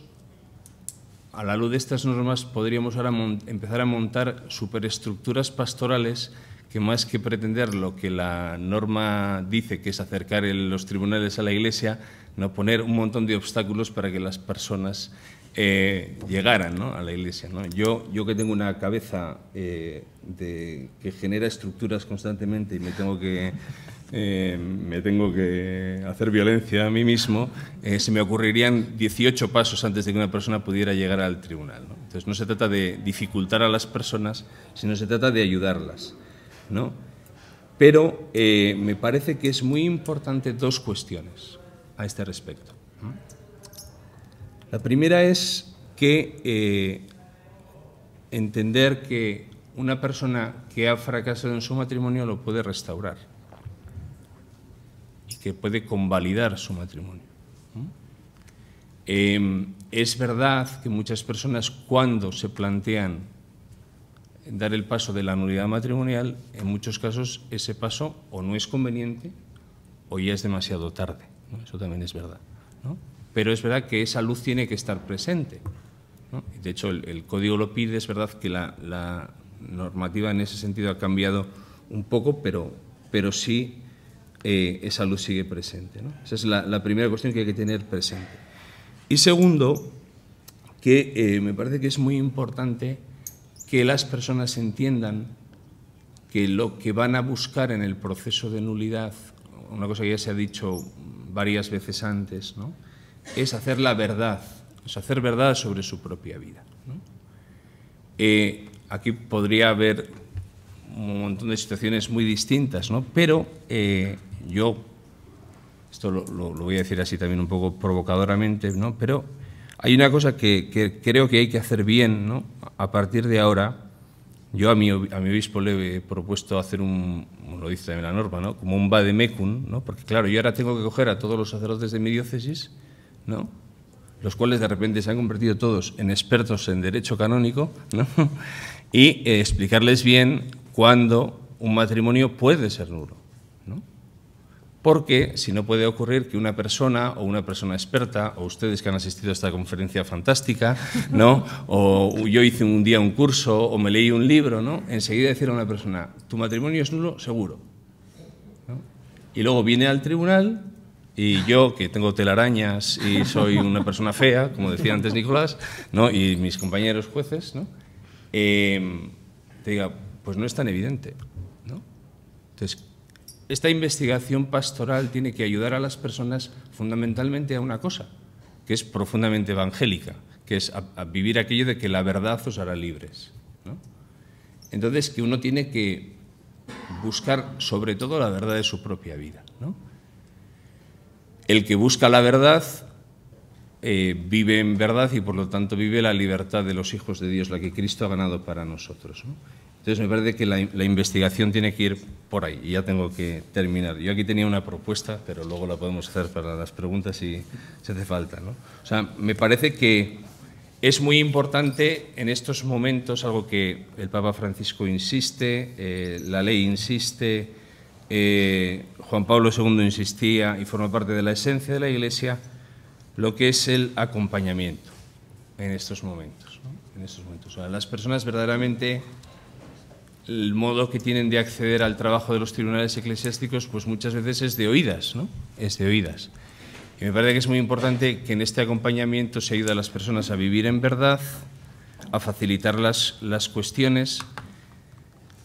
a la luz de estas normas podríamos ahora empezar a montar superestructuras pastorales que más que pretender lo que la norma dice, que es acercar los tribunales a la Iglesia, no poner un montón de obstáculos para que las personas eh, llegaran a la Iglesia. Yo, yo que tengo una cabeza eh, que genera estructuras constantemente y me tengo que, eh, tengo que hacer violencia a mí mismo, se me ocurrirían 18 pasos antes de que una persona pudiera llegar al tribunal. Entonces no se trata de dificultar a las personas, sino se trata de ayudarlas. ¿no? Pero eh, me parece que es muy importante dos cuestiones a este respecto. La primera es que eh, entender que una persona que ha fracasado en su matrimonio lo puede restaurar y que puede convalidar su matrimonio. Eh, es verdad que muchas personas cuando se plantean dar el paso de la nulidad matrimonial, en muchos casos ese paso o no es conveniente o ya es demasiado tarde. Eso también es verdad. Pero es verdad que esa luz tiene que estar presente. ¿no? De hecho, el, código lo pide, es verdad que la, normativa en ese sentido ha cambiado un poco, pero, pero sí eh, esa luz sigue presente. Esa es la, primera cuestión que hay que tener presente. Y segundo, que eh, me parece que es muy importante que las personas entiendan que lo que van a buscar en el proceso de nulidad, una cosa que ya se ha dicho varias veces antes, es hacer la verdad, es hacer verdad sobre su propia vida. Eh, aquí podría haber un montón de situaciones muy distintas, pero eh, yo, esto lo, voy a decir así también un poco provocadoramente, ¿no? pero hay una cosa que, que creo que hay que hacer bien, ¿no? a partir de ahora, yo a mi, a mi obispo le he propuesto hacer un, lo dice la norma, ¿no? como un vademecum, ¿no? porque claro, yo ahora tengo que coger a todos los sacerdotes de mi diócesis, ¿no? los cuales de repente se han convertido todos en expertos en derecho canónico, ¿no? y eh, explicarles bien cuándo un matrimonio puede ser nulo porque si no puede ocurrir que una persona o una persona experta o ustedes que han asistido a esta conferencia fantástica, ¿no? O yo hice un día un curso o me leí un libro, ¿no? Enseguida decir a una persona, tu matrimonio es nulo, seguro. Y luego viene al tribunal y yo que tengo telarañas y soy una persona fea, como decía antes Nicolás, ¿no? Y mis compañeros jueces, ¿no? Eh, te diga, pues no es tan evidente, ¿no? Entonces, esta investigación pastoral tiene que ayudar a las personas fundamentalmente a una cosa, que es profundamente evangélica, que es a, vivir aquello de que la verdad os hará libres. Entonces, que uno tiene que buscar sobre todo la verdad de su propia vida. El que busca la verdad eh, vive en verdad y por lo tanto vive la libertad de los hijos de Dios, la que Cristo ha ganado para nosotros. Entonces me parece que la, investigación tiene que ir por ahí y ya tengo que terminar. Yo aquí tenía una propuesta, pero luego la podemos hacer para las preguntas si, se hace falta. ¿no? O sea, me parece que es muy importante en estos momentos, algo que el Papa Francisco insiste, eh, la ley insiste, eh, Juan Pablo II insistía y forma parte de la esencia de la Iglesia, lo que es el acompañamiento en estos momentos. En estos momentos. O sea, las personas verdaderamente el modo que tienen de acceder al trabajo de los tribunales eclesiásticos, pues muchas veces es de oídas, ¿no? Es de oídas. Y me parece que es muy importante que en este acompañamiento se ayude a las personas a vivir en verdad, a facilitar las, cuestiones,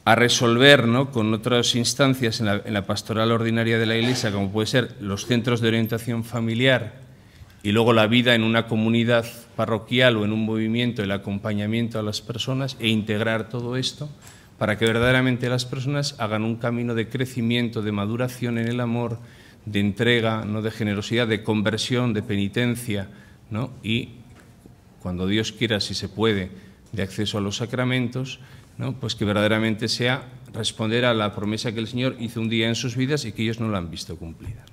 a resolver ¿no? con otras instancias en la, en la, pastoral ordinaria de la Iglesia, como puede ser los centros de orientación familiar y luego la vida en una comunidad parroquial o en un movimiento, el acompañamiento a las personas e integrar todo esto para que verdaderamente las personas hagan un camino de crecimiento, de maduración en el amor, de entrega, no de generosidad, de conversión, de penitencia, Y cuando Dios quiera, si se puede, de acceso a los sacramentos, ¿no? Pues que verdaderamente sea responder a la promesa que el Señor hizo un día en sus vidas y que ellos no la han visto cumplida.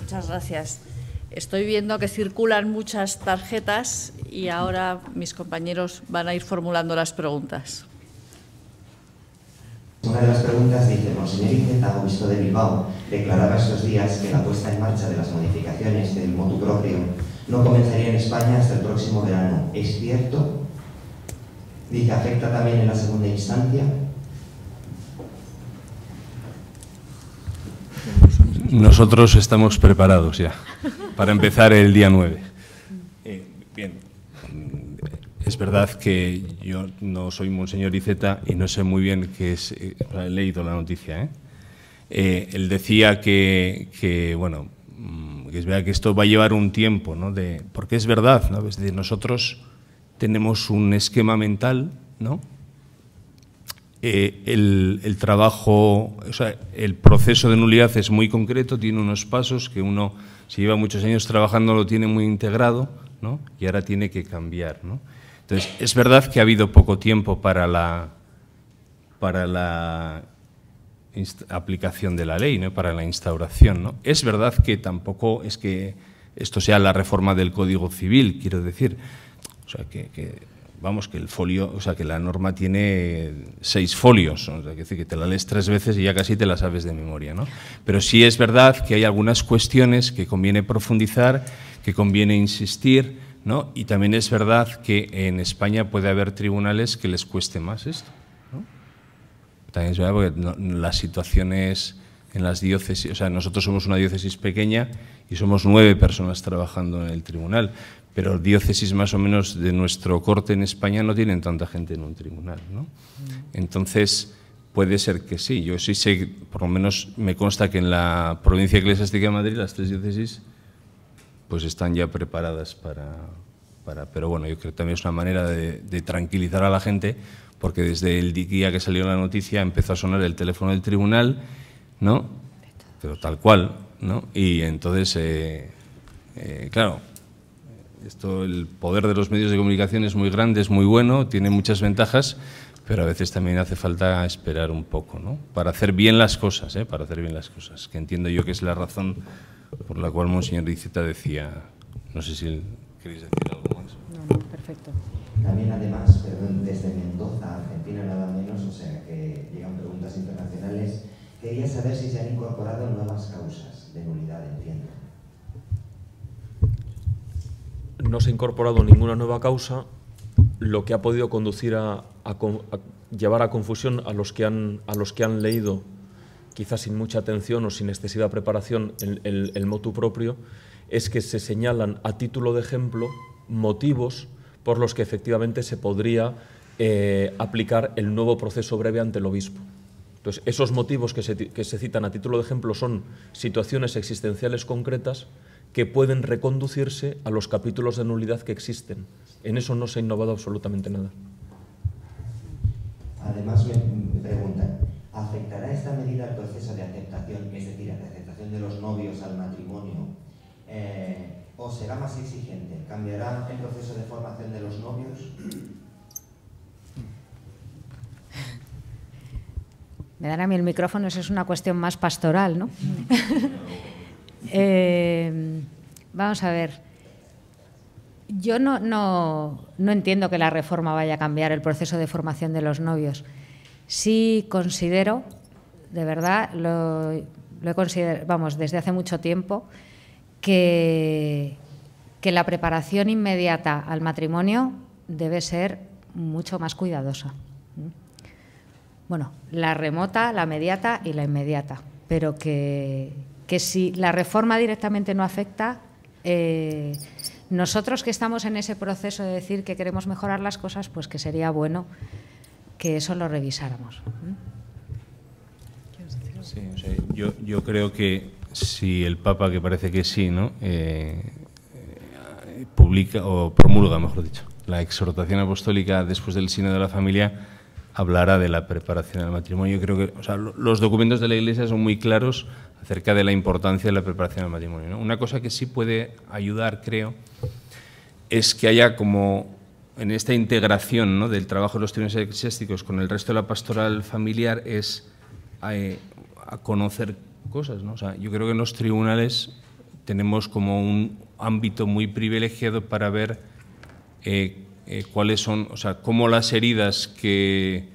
Muchas gracias. Estoy viendo que circulan muchas tarjetas y ahora mis compañeros van a ir formulando las preguntas. Una de las preguntas dice, Monseñor Iceta, obispo de Bilbao, declaraba estos días que la puesta en marcha de las modificaciones del motu propio no comenzaría en España hasta el próximo verano. ¿Es cierto? Dice, ¿afecta también en la segunda instancia? Nosotros estamos preparados ya para empezar el día 9. Es verdad que yo no soy Monseñor Iceta y no sé muy bien qué es. Eh, he leído la noticia, ¿eh? Eh, él decía que, bueno, mm, que es verdad que esto va a llevar un tiempo, ¿no? porque es verdad, ¿no? Es decir, nosotros tenemos un esquema mental, ¿no? el, trabajo, o sea, el proceso de nulidad es muy concreto, tiene unos pasos que uno, si lleva muchos años trabajando, lo tiene muy integrado, ¿no? Y ahora tiene que cambiar, ¿no? Entonces, es verdad que ha habido poco tiempo para la, para la aplicación de la ley, ¿no? para la instauración. Es verdad que tampoco es que esto sea la reforma del Código Civil, quiero decir. O sea, que, vamos, que el folio, o sea, que la norma tiene seis folios, o sea, que, te la lees tres veces y ya casi te la sabes de memoria, Pero sí es verdad que hay algunas cuestiones que conviene profundizar, que conviene insistir, y también es verdad que en España puede haber tribunales que les cueste más esto. También es verdad porque las situaciones en las diócesis, o sea, nosotros somos una diócesis pequeña y somos nueve personas trabajando en el tribunal, pero diócesis más o menos de nuestro corte en España no tienen tanta gente en un tribunal. Entonces, puede ser que sí. Yo sí sé, por lo menos me consta que en la provincia eclesiástica de Madrid, las tres diócesis pues están ya preparadas para, Pero bueno, yo creo que también es una manera de, tranquilizar a la gente, porque desde el día que salió la noticia empezó a sonar el teléfono del tribunal, ¿no? Pero tal cual, ¿no? Y entonces, eh, eh, claro, esto, el poder de los medios de comunicación es muy grande, es muy bueno, tiene muchas ventajas, pero a veces también hace falta esperar un poco, ¿no? Para hacer bien las cosas, ¿eh? Para hacer bien las cosas, que entiendo yo que es la razón por la cual Monseñor Diceta decía, no sé si queréis decir algo más. No, no, perfecto. También además, perdón, desde Mendoza, Argentina nada menos, o sea que llegan preguntas internacionales, quería saber si se han incorporado nuevas causas de nulidad, entiendo. No se ha incorporado ninguna nueva causa, lo que ha podido conducir a, a llevar a confusión a los que han, a los que han leído quizás sin mucha atención o sin excesiva preparación, el, motu propio, es que se señalan a título de ejemplo motivos por los que efectivamente se podría eh, aplicar el nuevo proceso breve ante el obispo. Entonces, esos motivos que se, que se, citan a título de ejemplo son situaciones existenciales concretas que pueden reconducirse a los capítulos de nulidad que existen. En eso no se ha innovado absolutamente nada. Además, me preguntan, ¿Afectará esta medida al proceso de aceptación, es decir, a la aceptación de los novios al matrimonio? Eh, ¿O será más exigente? ¿Cambiará el proceso de formación de los novios? Me dan a mí el micrófono, eso es una cuestión más pastoral, ¿no? Eh, vamos a ver. Yo no, no, no entiendo que la reforma vaya a cambiar el proceso de formación de los novios. Sí considero, de verdad, lo, he considerado, vamos, desde hace mucho tiempo, que, que la preparación inmediata al matrimonio debe ser mucho más cuidadosa. Bueno, la remota, la mediata y la inmediata, pero que, si la reforma directamente no afecta, eh, nosotros que estamos en ese proceso de decir que queremos mejorar las cosas, pues que sería bueno que eso lo revisáramos. yo, creo que si el Papa, que parece que sí, ¿no? Eh, eh, publica o promulga, mejor dicho, la exhortación apostólica después del Sino de la Familia, hablará de la preparación al matrimonio. Yo creo que o sea, los documentos de la Iglesia son muy claros acerca de la importancia de la preparación al matrimonio. Una cosa que sí puede ayudar, creo, es que haya como en esta integración del trabajo de los tribunales eclesiásticos con el resto de la pastoral familiar es eh, a, conocer cosas. yo creo que en los tribunales tenemos como un ámbito muy privilegiado para ver eh, eh, cuáles son, o sea, cómo las heridas que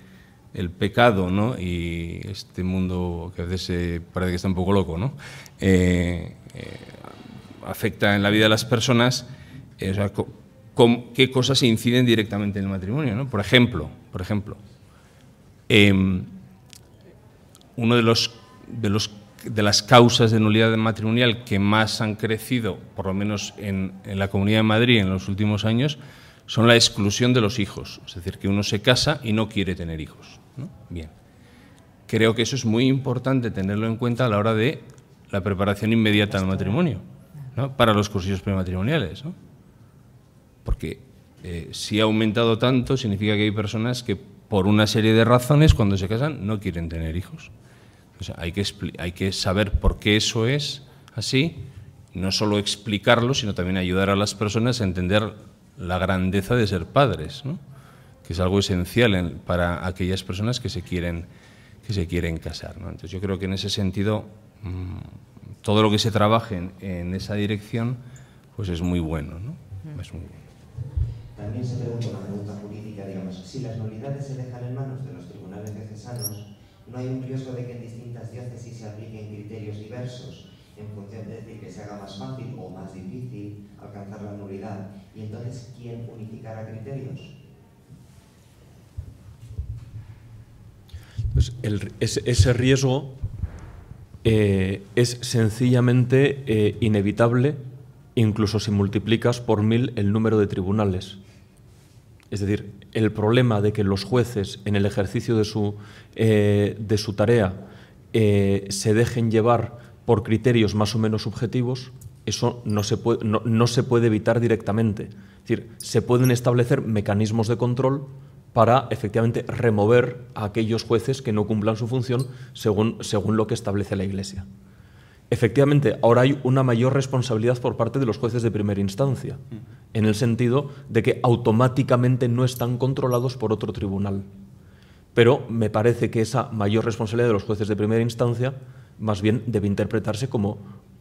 el pecado y este mundo que a veces parece que está un poco loco, ¿no? afecta en la vida de las personas, qué cosas inciden directamente en el matrimonio. ¿no? Por ejemplo, por ejemplo em, uno de los, de los de las causas de nulidad matrimonial que más han crecido, por lo menos en, la Comunidad de Madrid en los últimos años, son la exclusión de los hijos. Es decir, que uno se casa y no quiere tener hijos. ¿no? Bien. Creo que eso es muy importante tenerlo en cuenta a la hora de la preparación inmediata al matrimonio, ¿no? para los cursillos prematrimoniales. ¿no? Porque eh, si ha aumentado tanto, significa que hay personas que por una serie de razones, cuando se casan, no quieren tener hijos. O sea, hay, que hay que saber por qué eso es así, no solo explicarlo, sino también ayudar a las personas a entender la grandeza de ser padres, ¿no? que es algo esencial para aquellas personas que se quieren, que se quieren casar. Entonces yo creo que en ese sentido mm, todo lo que se trabaje en, esa dirección pues es muy bueno. ¿no? Es muy bueno. También se pregunta una pregunta jurídica, digamos, si las nulidades se dejan en manos de los tribunales cesanos, ¿no hay un riesgo de que en distintas diócesis se apliquen criterios diversos en función de decir que se haga más fácil o más difícil alcanzar la nulidad? ¿Y entonces quién unificará criterios? Pues ese, riesgo eh, es sencillamente eh, inevitable, incluso si multiplicas por mil el número de tribunales. Es decir, el problema de que los jueces en el ejercicio de su, eh, tarea eh, se dejen llevar por criterios más o menos subjetivos, eso no se puede, evitar directamente. Es decir, se pueden establecer mecanismos de control para efectivamente remover a aquellos jueces que no cumplan su función según lo que establece la Iglesia. Efectivamente, ahora hay una mayor responsabilidad por parte de los jueces de primera instancia, mm. en el sentido de que automáticamente no están controlados por otro tribunal. Pero me parece que esa mayor responsabilidad de los jueces de primera instancia más bien debe interpretarse como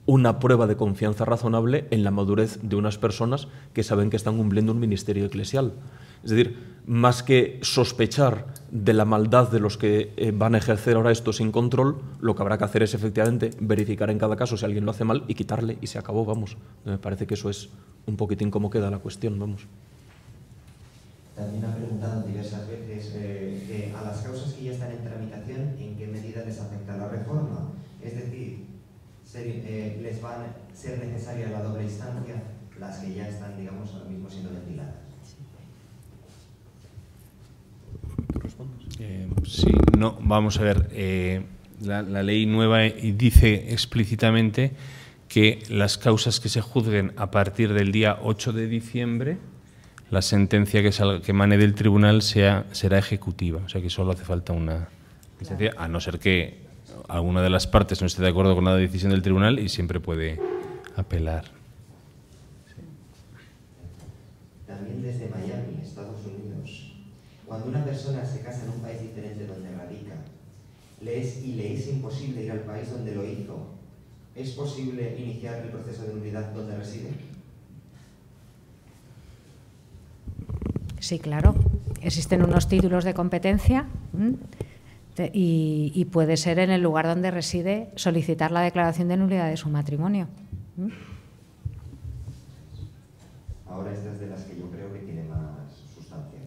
una prueba de confianza razonable en la madurez de unas personas que saben que están cumpliendo un ministerio eclesial. Es decir, más que sospechar de la maldad de los que eh, van a ejercer ahora esto sin control, lo que habrá que hacer es efectivamente verificar en cada caso si alguien lo hace mal y quitarle y se acabó, vamos. Me parece que eso es un poquitín como queda la cuestión, vamos. También ha preguntado diversas veces eh, que a las causas que ya están en tramitación, ¿en qué medida les afecta la reforma? Es decir, eh, les van a ser necesaria la doble instancia, las que ya están, digamos, ahora mismo siendo ventiladas. Eh, sí, no, vamos a ver. Eh, la, ley nueva dice explícitamente que las causas que se juzguen a partir del día 8 de diciembre, la sentencia que, que emane del tribunal sea, será ejecutiva. O sea que solo hace falta una sentencia, a no ser que alguna de las partes no esté de acuerdo con la decisión del tribunal y siempre puede apelar. También desde Miami, Estados Unidos, cuando una persona se casa en un país diferente donde radica le es, y le es imposible ir al país donde lo hizo, ¿es posible iniciar el proceso de nulidad donde reside? Sí, claro. Existen unos títulos de competencia y, puede ser en el lugar donde reside solicitar la declaración de nulidad de su matrimonio. ¿Mm? Ahora esta es de las que yo creo que tiene más sustancia.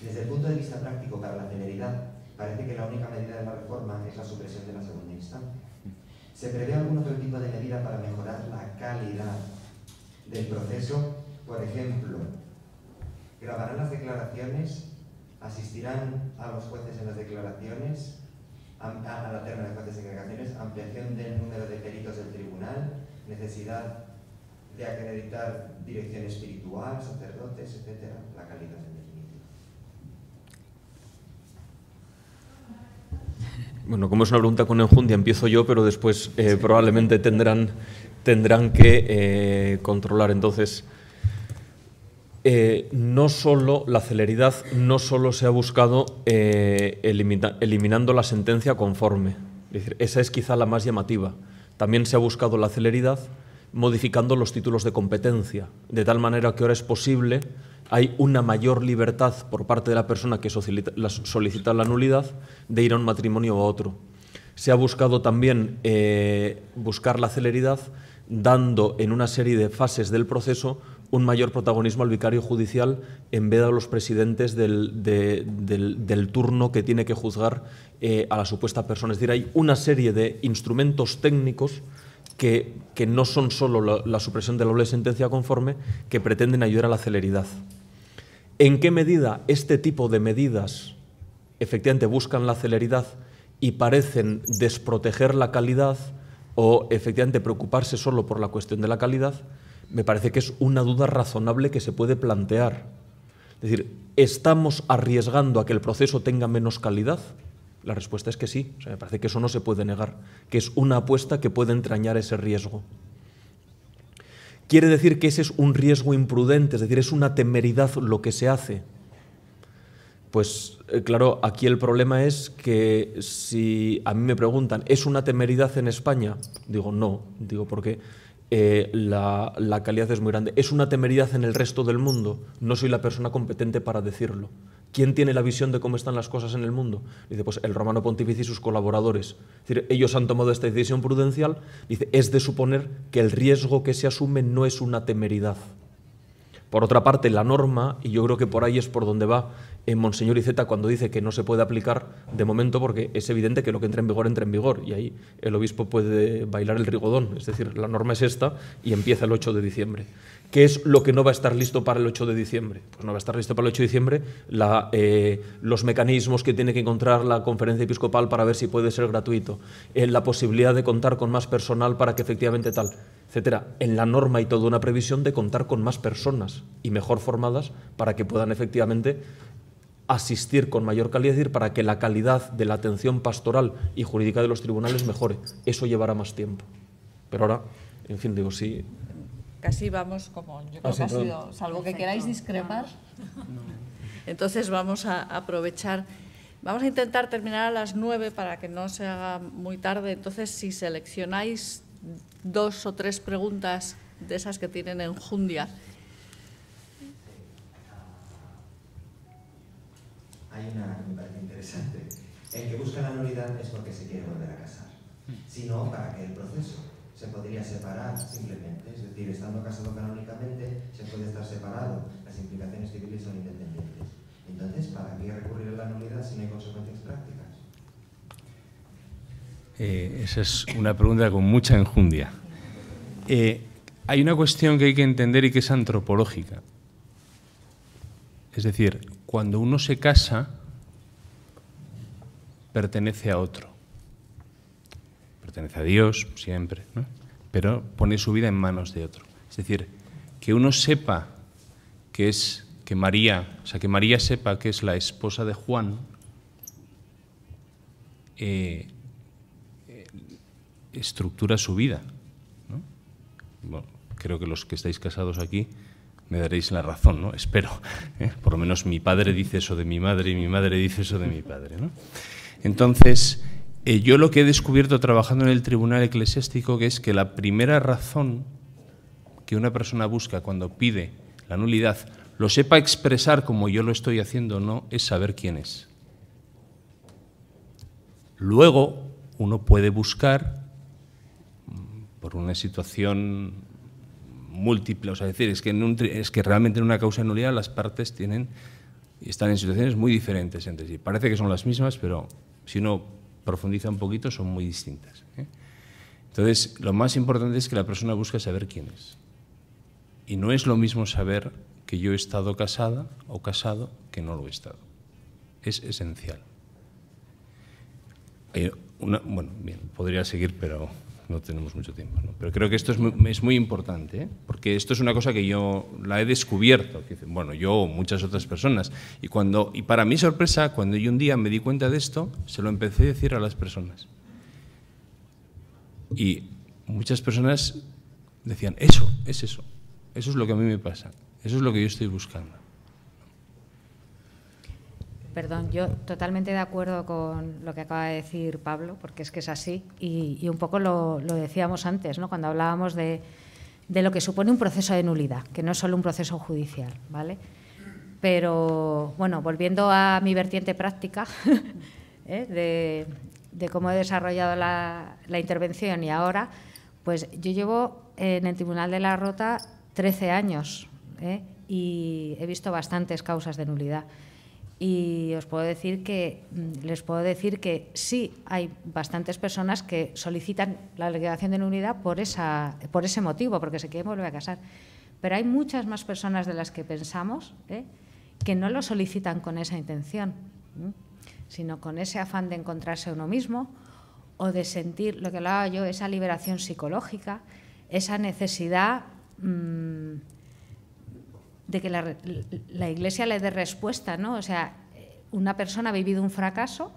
Desde el punto de vista práctico para la teneridad, parece que la única medida de la reforma es la supresión de la segunda instancia. ¿Se prevé algún otro tipo de medida para mejorar la calidad del proceso? Por ejemplo, ¿grabarán las declaraciones asistirán a los jueces en las declaraciones, a, la terna de jueces declaraciones, ampliación del número de peritos del tribunal, necesidad de acreditar dirección espiritual, sacerdotes, etcétera, La calidad del definitiva. Bueno, como es una pregunta con enjundia, empiezo yo, pero después eh, probablemente tendrán, tendrán que eh, controlar entonces. Eh, no solo la celeridad no solo se ha buscado eh, eliminando la sentencia conforme. esa es quizá la más llamativa. También se ha buscado la celeridad modificando los títulos de competencia, de tal manera que ahora es posible, hay una mayor libertad por parte de la persona que solicita, la, nulidad de ir a un matrimonio o a otro. Se ha buscado también eh, buscar la celeridad dando en una serie de fases del proceso un mayor protagonismo al vicario judicial en vez de a los presidentes del, turno que tiene que juzgar eh, a la supuesta persona. Es decir, hay una serie de instrumentos técnicos que, no son solo la, la, supresión de la doble sentencia conforme, que pretenden ayudar a la celeridad. ¿En qué medida este tipo de medidas efectivamente buscan la celeridad y parecen desproteger la calidad o efectivamente preocuparse solo por la cuestión de la calidad? me parece que es una duda razonable que se puede plantear. Es decir, ¿estamos arriesgando a que el proceso tenga menos calidad? La respuesta es que sí. me parece que eso no se puede negar, que es una apuesta que puede entrañar ese riesgo. Quiere decir que ese es un riesgo imprudente, es decir, es una temeridad lo que se hace. Pues eh, claro, aquí el problema es que si a mí me preguntan, ¿es una temeridad en España? Digo, no, digo, porque eh, la, calidad es muy grande. Es una temeridad en el resto del mundo. No soy la persona competente para decirlo. ¿Quién tiene la visión de cómo están las cosas en el mundo? Dice, pues el romano pontífice y sus colaboradores. ellos han tomado esta decisión prudencial. Dice, es de suponer que el riesgo que se asume no es una temeridad. Por otra parte, la norma, y yo creo que por ahí es por donde va en Monseñor Iceta cuando dice que no se puede aplicar de momento porque es evidente que lo que entra en vigor entra en vigor y ahí el obispo puede bailar el rigodón, es decir, la norma es esta y empieza el 8 de diciembre. ¿Qué es lo que no va a estar listo para el 8 de diciembre? Pues no va a estar listo para el 8 de diciembre eh, los mecanismos que tiene que encontrar la conferencia episcopal para ver si puede ser gratuito, eh, la posibilidad de contar con más personal para que efectivamente tal, etcétera. En la norma hay toda una previsión de contar con más personas y mejor formadas para que puedan efectivamente asistir con mayor calidad, es decir, para que la calidad de la atención pastoral y jurídica de los tribunales mejore. Eso llevará más tiempo. Pero ahora, en fin, digo, sí. Casi vamos como yo creo ah, que ha sido, salvo que queráis discrepar. Entonces vamos a aprovechar. Vamos a intentar terminar a las nueve para que no se haga muy tarde. Entonces, si seleccionáis dos o tres preguntas de esas que tienen en enjundia, hay una que me parece interesante. El que busca la nulidad es porque se quiere volver a casar. sino ¿para qué el proceso? Se podría separar simplemente, es decir, estando casado canónicamente, se puede estar separado, las implicaciones civiles son independientes. Entonces, ¿para qué recurrir a la nulidad si no hay consecuencias prácticas? Eh, esa es una pregunta con mucha enjundia. Eh, hay una cuestión que hay que entender y que es antropológica. Es decir, cuando uno se casa, pertenece a otro. Pertenece a Dios siempre, ¿no? pero pone su vida en manos de otro. Es decir, que uno sepa que es que María, o sea, que María sepa que es la esposa de Juan, eh, eh, estructura su vida. creo que los que estáis casados aquí me daréis la razón, ¿no? Espero. ¿eh? Por lo menos mi padre dice eso de mi madre y mi madre dice eso de mi padre, Entonces, eh, yo lo que he descubierto trabajando en el tribunal eclesiástico que es que la primera razón que una persona busca cuando pide la nulidad, lo sepa expresar como yo lo estoy haciendo o no, es saber quién es. Luego, uno puede buscar, mm, por una situación múltiple, o sea, es decir, es que, es que realmente en una causa de nulidad las partes tienen y están en situaciones muy diferentes entre sí. Parece que son las mismas, pero si uno profundiza un poquito son muy distintas. ¿eh? Entonces, lo más importante es que la persona busque saber quién es. Y no es lo mismo saber que yo he estado casada o casado que no lo he estado. Es esencial. bueno, bien, podría seguir, pero no tenemos mucho tiempo. Pero creo que esto es muy, es muy importante, ¿eh? porque esto es una cosa que yo la he descubierto, que, bueno, yo o muchas otras personas. Y, cuando, y para mi sorpresa, cuando yo un día me di cuenta de esto, se lo empecé a decir a las personas. Y muchas personas decían, eso, es eso, eso es lo que a mí me pasa, eso es lo que yo estoy buscando. Perdón, yo totalmente de acuerdo con lo que acaba de decir Pablo, porque es que es así. Y, un poco lo, decíamos antes, ¿no? cuando hablábamos de, lo que supone un proceso de nulidad, que no es solo un proceso judicial. ¿vale? Pero, bueno, volviendo a mi vertiente práctica ¿eh? de, cómo he desarrollado la, intervención y ahora, pues yo llevo en el Tribunal de la Rota 13 años ¿eh? y he visto bastantes causas de nulidad y os puedo decir que mm, les puedo decir que sí hay bastantes personas que solicitan la liquidación de la por esa por ese motivo, porque se quieren volver a casar. Pero hay muchas más personas de las que pensamos ¿eh? que no lo solicitan con esa intención, sino con ese afán de encontrarse a uno mismo o de sentir lo que hablaba yo, esa liberación psicológica, esa necesidad mm, de que la, la Iglesia le dé respuesta, ¿no? O sea, eh, una persona ha vivido un fracaso,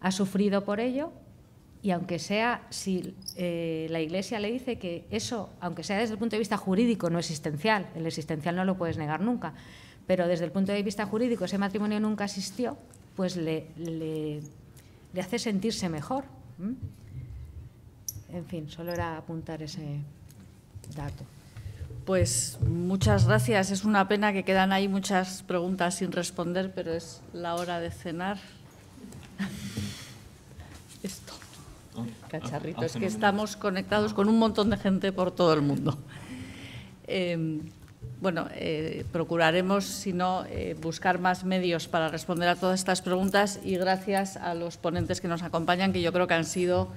ha sufrido por ello, y aunque sea, si eh, la Iglesia le dice que eso, aunque sea desde el punto de vista jurídico, no existencial, el existencial no lo puedes negar nunca, pero desde el punto de vista jurídico ese matrimonio nunca existió, pues le, le, hace sentirse mejor. En fin, solo era apuntar ese dato. Pues muchas gracias. Es una pena que quedan ahí muchas preguntas sin responder, pero es la hora de cenar. Esto. Ah, Cacharrito, es ah, que estamos conectados con un montón de gente por todo el mundo. Eh, bueno, eh, procuraremos, si no, eh, buscar más medios para responder a todas estas preguntas y gracias a los ponentes que nos acompañan, que yo creo que han sido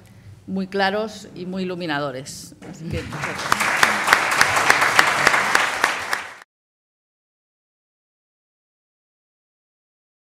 muy claros y muy iluminadores.